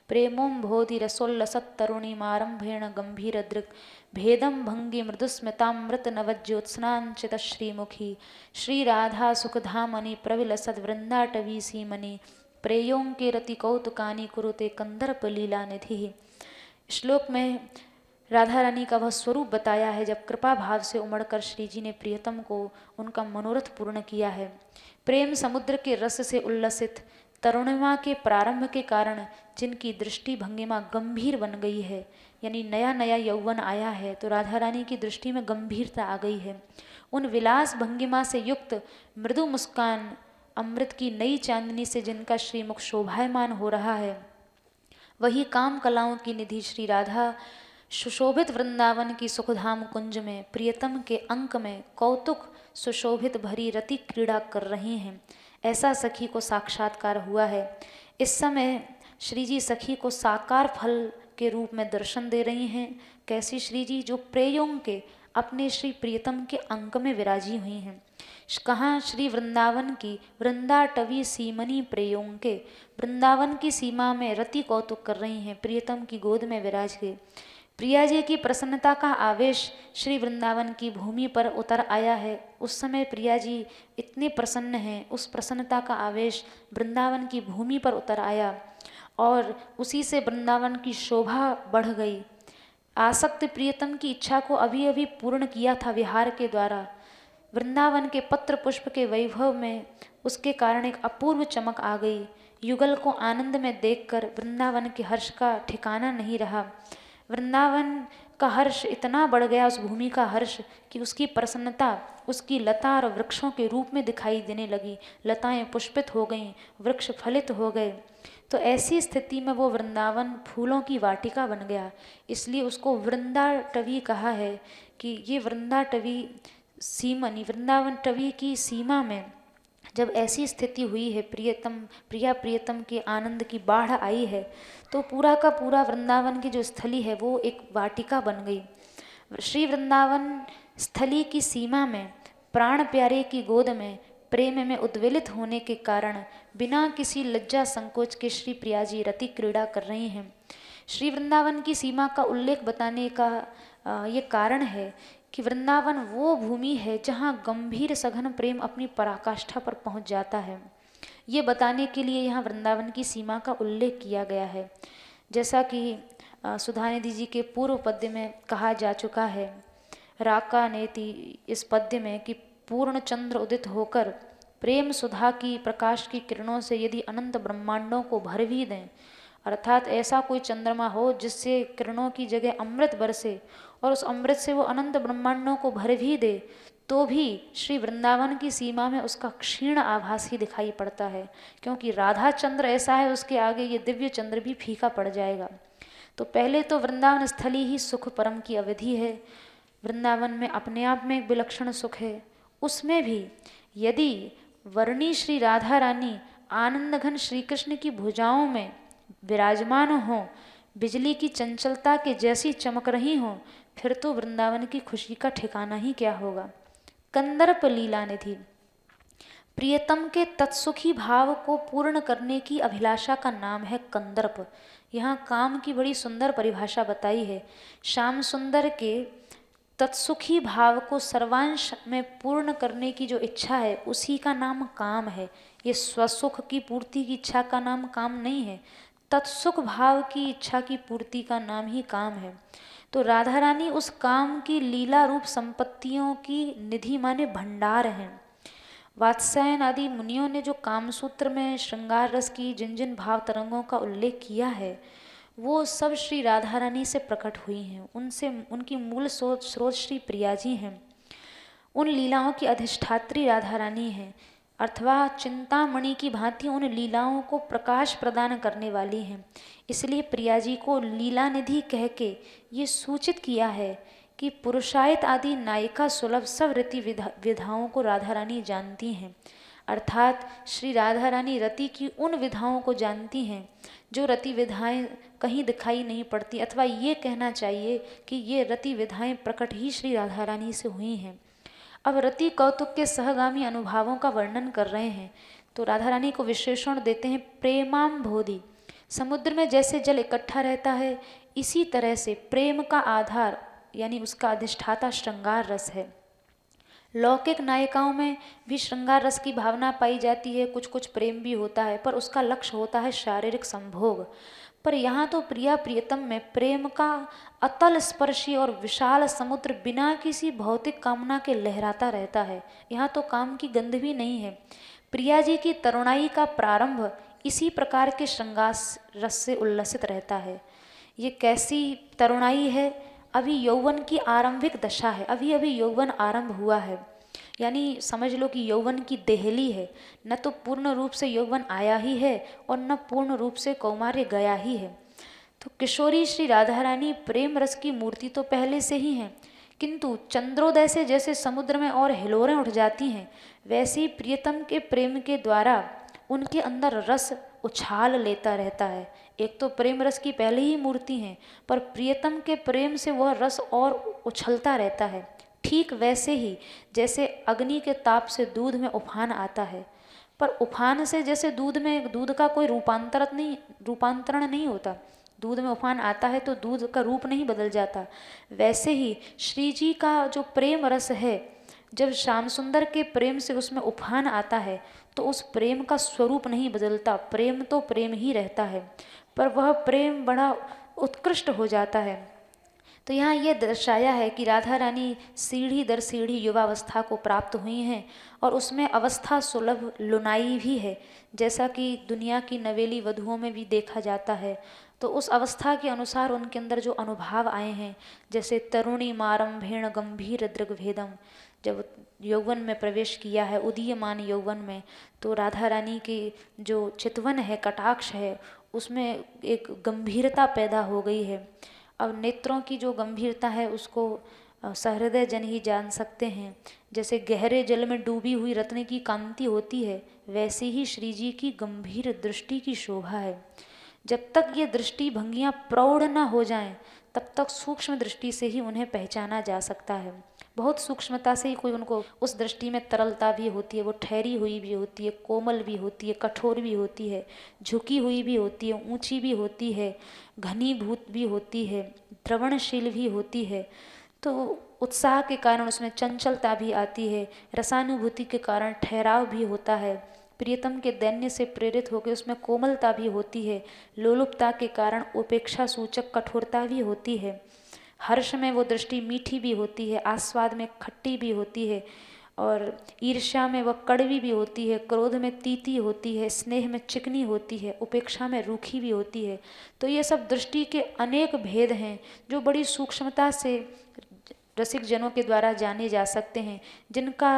प्रेमोम भोधि रसोल्लसत तरुणिमारंभेण गंभीर दृक भेदम भंगी मृदुस्मृतामृत नवज्योत्सनांचित श्रीमुखी श्री राधा सुखधामनि प्रविलसद वृंदाटवी सीमनि प्रेयों के रति कौतुकानि कुरुते कंदर्प लीला निधि श्लोक में राधा रानी का वह स्वरूप बताया है जब कृपा भाव से उमड़कर श्री जी ने प्रियतम को उनका मनोरथ पूर्ण किया है प्रेम समुद्र के रस से उल्लसित तरुणिमा के प्रारंभ के कारण जिनकी दृष्टि भंगिमा गंभीर बन गई है यानी नया नया यौवन आया है तो राधा रानी की दृष्टि में गंभीरता आ गई है उन विलास भंगिमा से युक्त मृदु मुस्कान अमृत की नई चांदनी से जिनका श्रीमुख शोभायमान हो रहा है वही काम कलाओं की निधि श्री राधा सुशोभित वृंदावन की सुखधाम कुंज में प्रियतम के अंक में कौतुक सुशोभित भरी रति क्रीड़ा कर रही हैं ऐसा सखी को साक्षात्कार हुआ है इस समय श्री जी सखी को साकार फल के रूप में दर्शन दे रही हैं कैसी श्री जी जो प्रेयों के अपने श्री प्रियतम के अंक में विराजी हुई हैं कहाँ श्री वृंदावन की वृंदाटवी सीमनी प्रेयों के वृंदावन की सीमा में रति कौतुक कर रही हैं प्रियतम की गोद में विराज गए प्रिया जी की प्रसन्नता का आवेश श्री वृंदावन की भूमि पर उतर आया है उस समय प्रिया जी इतने प्रसन्न हैं उस प्रसन्नता का आवेश वृंदावन की भूमि पर उतर आया और उसी से वृंदावन की शोभा बढ़ गई आसक्त प्रियतम की इच्छा को अभी अभी पूर्ण किया था विहार के द्वारा वृंदावन के पत्र पुष्प के वैभव में उसके कारण एक अपूर्व चमक आ गई युगल को आनंद में देखकर वृंदावन के हर्ष का ठिकाना नहीं रहा वृंदावन का हर्ष इतना बढ़ गया उस भूमि का हर्ष कि उसकी प्रसन्नता उसकी लता और वृक्षों के रूप में दिखाई देने लगी लताएं पुष्पित हो गईं वृक्ष फलित हो गए तो ऐसी स्थिति में वो वृंदावन फूलों की वाटिका बन गया इसलिए उसको वृंदा टवी कहा है कि ये वृंदा टवी सीमा नहीं वृंदावन टवी की सीमा में जब ऐसी स्थिति हुई है प्रियतम प्रिया प्रियतम के आनंद की बाढ़ आई है तो पूरा का पूरा वृंदावन की जो स्थली है वो एक वाटिका बन गई श्री वृंदावन स्थली की सीमा में प्राण प्यारे की गोद में प्रेम में उद्वेलित होने के कारण बिना किसी लज्जा संकोच के श्री प्रिया जी रति क्रीड़ा कर रही हैं श्री वृंदावन की सीमा का उल्लेख बताने का ये कारण है कि वृंदावन वो भूमि है जहाँ गंभीर सघन प्रेम अपनी पराकाष्ठा पर पहुँच जाता है ये बताने के लिए यहाँ वृंदावन की सीमा का उल्लेख किया गया है जैसा कि सुधा निधि जी के पूर्व पद्य में कहा जा चुका है राका नेति इस पद्य में कि पूर्ण चंद्र उदित होकर प्रेम सुधा की प्रकाश की किरणों से यदि अनंत ब्रह्मांडों को भर भी दें अर्थात ऐसा कोई चंद्रमा हो जिससे किरणों की जगह अमृत बरसे और उस अमृत से वो अनंत ब्रह्मांडों को भर भी दे तो भी श्री वृंदावन की सीमा में उसका क्षीण आभास ही दिखाई पड़ता है क्योंकि राधा चंद्र ऐसा है उसके आगे ये दिव्य चंद्र भी फीका पड़ जाएगा तो पहले तो वृंदावन स्थली ही सुख परम की अवधि है वृंदावन में अपने आप में एक विलक्षण सुख है उसमें भी यदि वर्णी श्री राधा रानी आनंद घन श्री कृष्ण की भुजाओं में विराजमान हों बिजली की चंचलता के जैसी चमक रही हों फिर तो वृंदावन की खुशी का ठिकाना ही क्या होगा कंदर्प लीला निधि प्रियतम के तत्सुखी भाव को पूर्ण करने की अभिलाषा का नाम है कंदर्प यहाँ काम की बड़ी सुंदर परिभाषा बताई है श्याम सुंदर के तत्सुखी भाव को सर्वांश में पूर्ण करने की जो इच्छा है उसी का नाम काम है ये स्वसुख की पूर्ति की इच्छा का नाम काम नहीं है तत्सुख भाव की इच्छा की पूर्ति का नाम ही काम है तो राधा रानी उस काम की लीला रूप संपत्तियों की निधि माने भंडार हैं वात्सायन आदि मुनियों ने जो कामसूत्र में श्रृंगार रस की जिन जिन भाव तरंगों का उल्लेख किया है वो सब श्री राधा रानी से प्रकट हुई हैं उनसे उनकी मूल स्रोत श्री प्रिया जी हैं उन लीलाओं की अधिष्ठात्री राधा रानी हैं अथवा चिंतामणि की भांति उन लीलाओं को प्रकाश प्रदान करने वाली हैं इसलिए प्रिया जी को लीला निधि कह के ये सूचित किया है कि पुरुषायत आदि नायिका सुलभ सब रति विधा विधाओं को राधा रानी जानती हैं अर्थात श्री राधा रानी रति की उन विधाओं को जानती हैं जो रति विधाएं कहीं दिखाई नहीं पड़ती अथवा ये कहना चाहिए कि ये रति विधाएं प्रकट ही श्री राधा रानी से हुई हैं अब रति कौतुक के सहगामी अनुभावों का वर्णन कर रहे हैं तो राधा रानी को विशेषण देते हैं प्रेमाम भोधि समुद्र में जैसे जल इकट्ठा रहता है इसी तरह से प्रेम का आधार यानी उसका अधिष्ठाता श्रृंगार रस है लौकिक नायिकाओं में भी श्रृंगार रस की भावना पाई जाती है कुछ कुछ प्रेम भी होता है पर उसका लक्ष्य होता है शारीरिक संभोग पर यहाँ तो प्रिया प्रियतम में प्रेम का अतल स्पर्शी और विशाल समुद्र बिना किसी भौतिक कामना के लहराता रहता है यहाँ तो काम की गंध भी नहीं है प्रिया जी की तरुणाई का प्रारंभ इसी प्रकार के श्रृंगास रस से उल्लसित रहता है ये कैसी तरुणाई है अभी यौवन की आरंभिक दशा है अभी अभी यौवन आरंभ हुआ है यानी समझ लो कि यौवन की देहली है न तो पूर्ण रूप से यौवन आया ही है और न पूर्ण रूप से कौमार्य गया ही है तो किशोरी श्री राधा रानी प्रेम रस की मूर्ति तो पहले से ही हैं किंतु चंद्रोदय से जैसे समुद्र में और हिलोरें उठ जाती हैं वैसे ही प्रियतम के प्रेम के द्वारा उनके अंदर रस उछाल लेता रहता है एक तो प्रेम रस की पहले ही मूर्ति हैं पर प्रियतम के प्रेम से वह रस और उछलता रहता है ठीक वैसे ही जैसे अग्नि के ताप से दूध में उफान आता है पर उफान से जैसे दूध में दूध का कोई रूपांतरण नहीं रूपांतरण नहीं होता दूध में उफान आता है तो दूध का रूप नहीं बदल जाता वैसे ही श्री जी का जो प्रेम रस है जब श्याम सुंदर के प्रेम से उसमें उफान आता है तो उस प्रेम का स्वरूप नहीं बदलता प्रेम तो प्रेम ही रहता है पर वह प्रेम बड़ा उत्कृष्ट हो जाता है तो यहाँ यह दर्शाया है कि राधा रानी सीढ़ी दर सीढ़ी युवावस्था को प्राप्त हुई हैं और उसमें अवस्था सुलभ लुनाई भी है जैसा कि दुनिया की नवेली वधुओं में भी देखा जाता है तो उस अवस्था के अनुसार उनके अंदर जो अनुभाव आए हैं जैसे तरुणी मारम भेण गंभीर दृग्भेदम जब यौवन में प्रवेश किया है उदीयमान यौवन में तो राधा रानी की जो चितवन है कटाक्ष है उसमें एक गंभीरता पैदा हो गई है अब नेत्रों की जो गंभीरता है उसको सहृदय जन ही जान सकते हैं जैसे गहरे जल में डूबी हुई रत्न की कांति होती है वैसे ही श्री जी की गंभीर दृष्टि की शोभा है जब तक ये दृष्टि भंगियाँ प्रौढ़ न हो जाएं तब तक सूक्ष्म दृष्टि से ही उन्हें पहचाना जा सकता है बहुत सूक्ष्मता से ही कोई उनको उस दृष्टि में तरलता भी होती है वो ठहरी हुई भी होती है कोमल भी होती है कठोर भी होती है झुकी हुई भी होती है ऊंची भी होती है घनीभूत भी होती है द्रवणशील भी होती है तो उत्साह के कारण उसमें चंचलता भी आती है रसानुभूति के कारण ठहराव भी होता है प्रियतम के दैन्य से प्रेरित होकर उसमें कोमलता भी होती है लोलुपता के कारण उपेक्षा सूचक कठोरता भी होती है हर्ष में वो दृष्टि मीठी भी होती है आस्वाद में खट्टी भी होती है और ईर्ष्या में वह कड़वी भी होती है क्रोध में तीती होती है स्नेह में चिकनी होती है उपेक्षा में रूखी भी होती है तो ये सब दृष्टि के अनेक भेद हैं जो बड़ी सूक्ष्मता से रसिक जनों के द्वारा जाने जा सकते हैं जिनका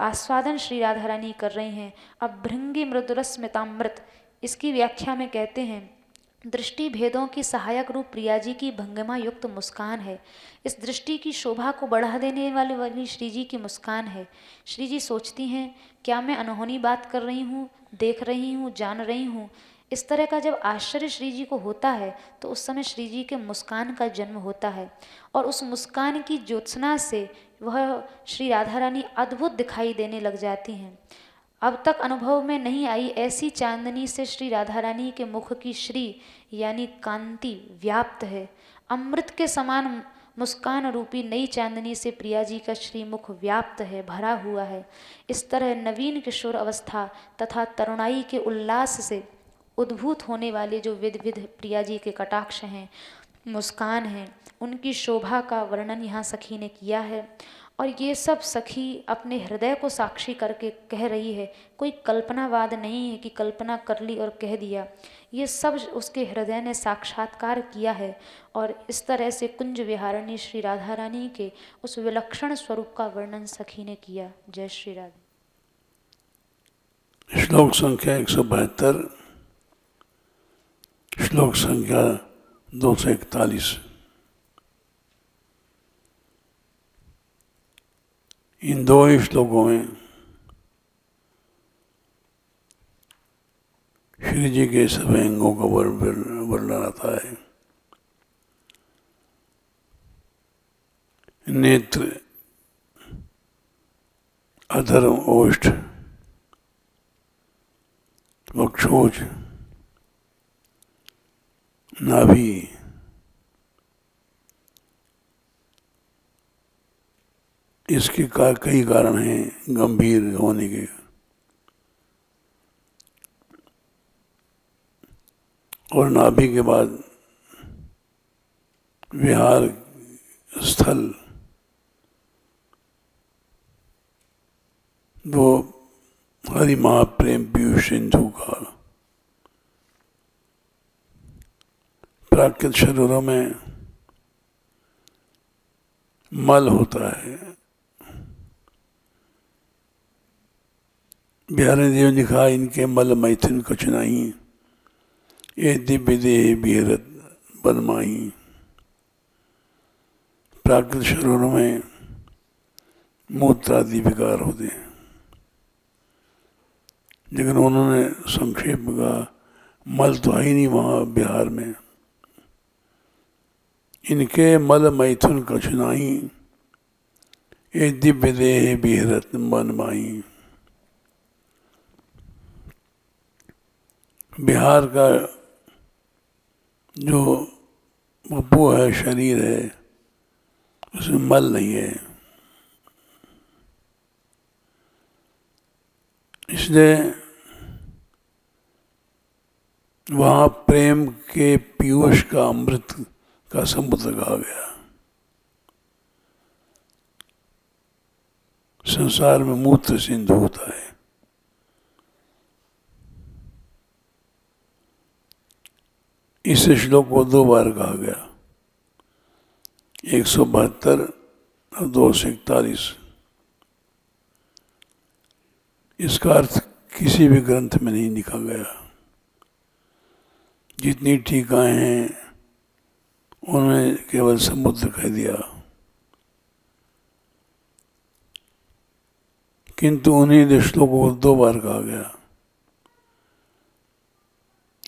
आस्वादन श्री राधा रानी कर रही हैं अब भृंगी मृदुरस इसकी व्याख्या में कहते हैं दृष्टि भेदों की सहायक रूप प्रिया जी की भंगमा युक्त मुस्कान है इस दृष्टि की शोभा को बढ़ा देने वाली वाली श्री जी की मुस्कान है श्री जी सोचती हैं क्या मैं अनहोनी बात कर रही हूँ देख रही हूँ जान रही हूँ इस तरह का जब आश्चर्य श्री जी को होता है तो उस समय श्री जी के मुस्कान का जन्म होता है और उस मुस्कान की ज्योत्सना से वह श्री राधा रानी अद्भुत दिखाई देने लग जाती हैं अब तक अनुभव में नहीं आई ऐसी चांदनी से श्री राधा रानी के मुख की श्री यानी कांति व्याप्त है अमृत के समान मुस्कान रूपी नई चांदनी से प्रिया जी का श्रीमुख व्याप्त है भरा हुआ है इस तरह नवीन किशोर अवस्था तथा तरुणाई के उल्लास से उद्भूत होने वाले जो विध विध प्रिया जी के कटाक्ष हैं मुस्कान हैं उनकी शोभा का वर्णन यहाँ सखी ने किया है और ये सब सखी अपने हृदय को साक्षी करके कह रही है कोई कल्पनावाद नहीं है कि कल्पना कर ली और कह दिया ये सब उसके हृदय ने साक्षात्कार किया है और इस तरह से कुंज विहारणी श्री राधा रानी के उस विलक्षण स्वरूप का वर्णन सखी ने किया जय श्री राधे श्लोक संख्या एक सौ बहत्तर श्लोक संख्या दो सौ इकतालीस इन दो श्लोकों में श्री जी के सभी अंगों का वर्णन आता है नेत्र अधर्म ओष्ठ वक्षोज नाभि इसके का, कई कारण हैं गंभीर होने के और नाभि के बाद विहार स्थल वो हरि महाप्रेम पीयूष सिंधु का प्राकृत शरीरों में मल होता है बिहारी देव ने कहा इनके मल मैथिन कुछ नहीं ये दिव्य देह बिहरत बदमाही प्राकृत शरीर में मूत्रादि विकार होते हैं लेकिन उन्होंने संक्षेप कहा मल तो है ही नहीं वहाँ बिहार में इनके मल मैथुन कछनाई ये दिव्य देह बिहरत मन माई बिहार का जो वो है शरीर है उसमें मल नहीं है इसलिए वहाँ प्रेम के पीयूष का अमृत का समुद्र कहा गया संसार में मूत्र सिंधु होता है इस श्लोक को दो बार कहा गया एक सौ बहत्तर और दो सौ इकतालीस इसका अर्थ किसी भी ग्रंथ में नहीं लिखा गया जितनी टीकाएं हैं उन्होंने केवल समुद्र कह दिया किंतु उन्हीं श्लोकों को दो बार कहा गया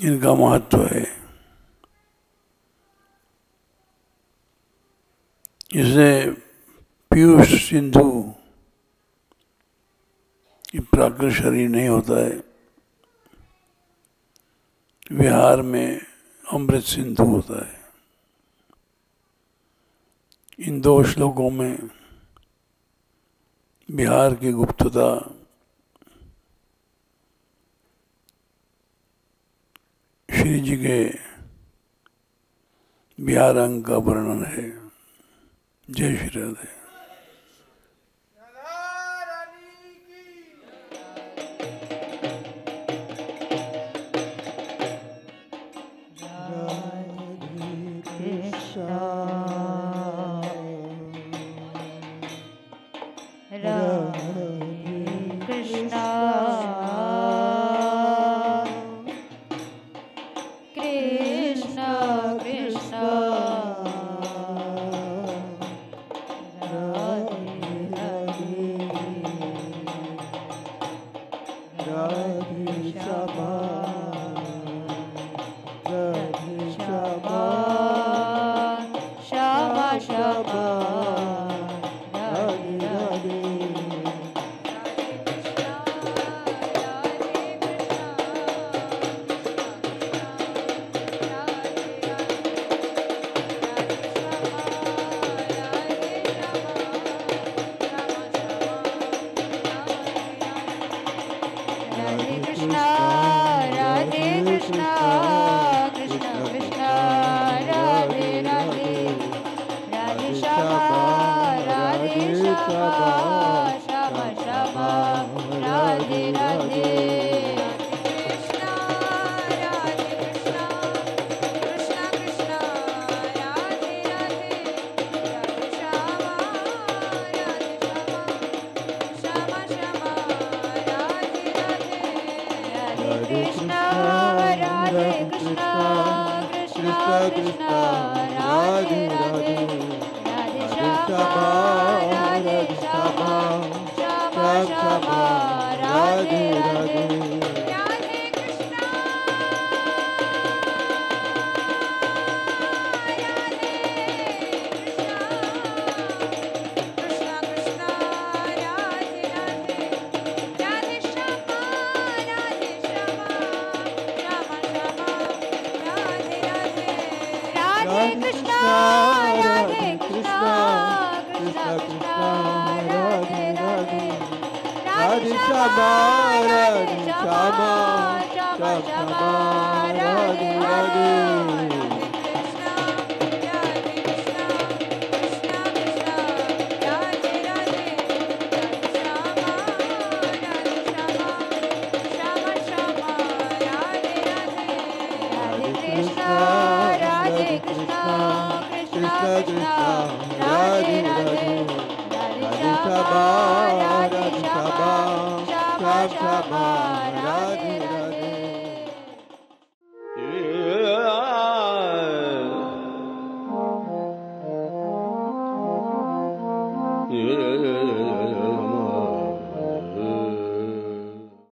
इनका महत्व है इसमें पीयूष सिंधु ये प्राकृत शरीर नहीं होता है बिहार में अमृत सिंधु होता है इन दो श्लोकों में बिहार की गुप्तता श्री जी के बिहार अंग का वर्णन है जय श्री राधे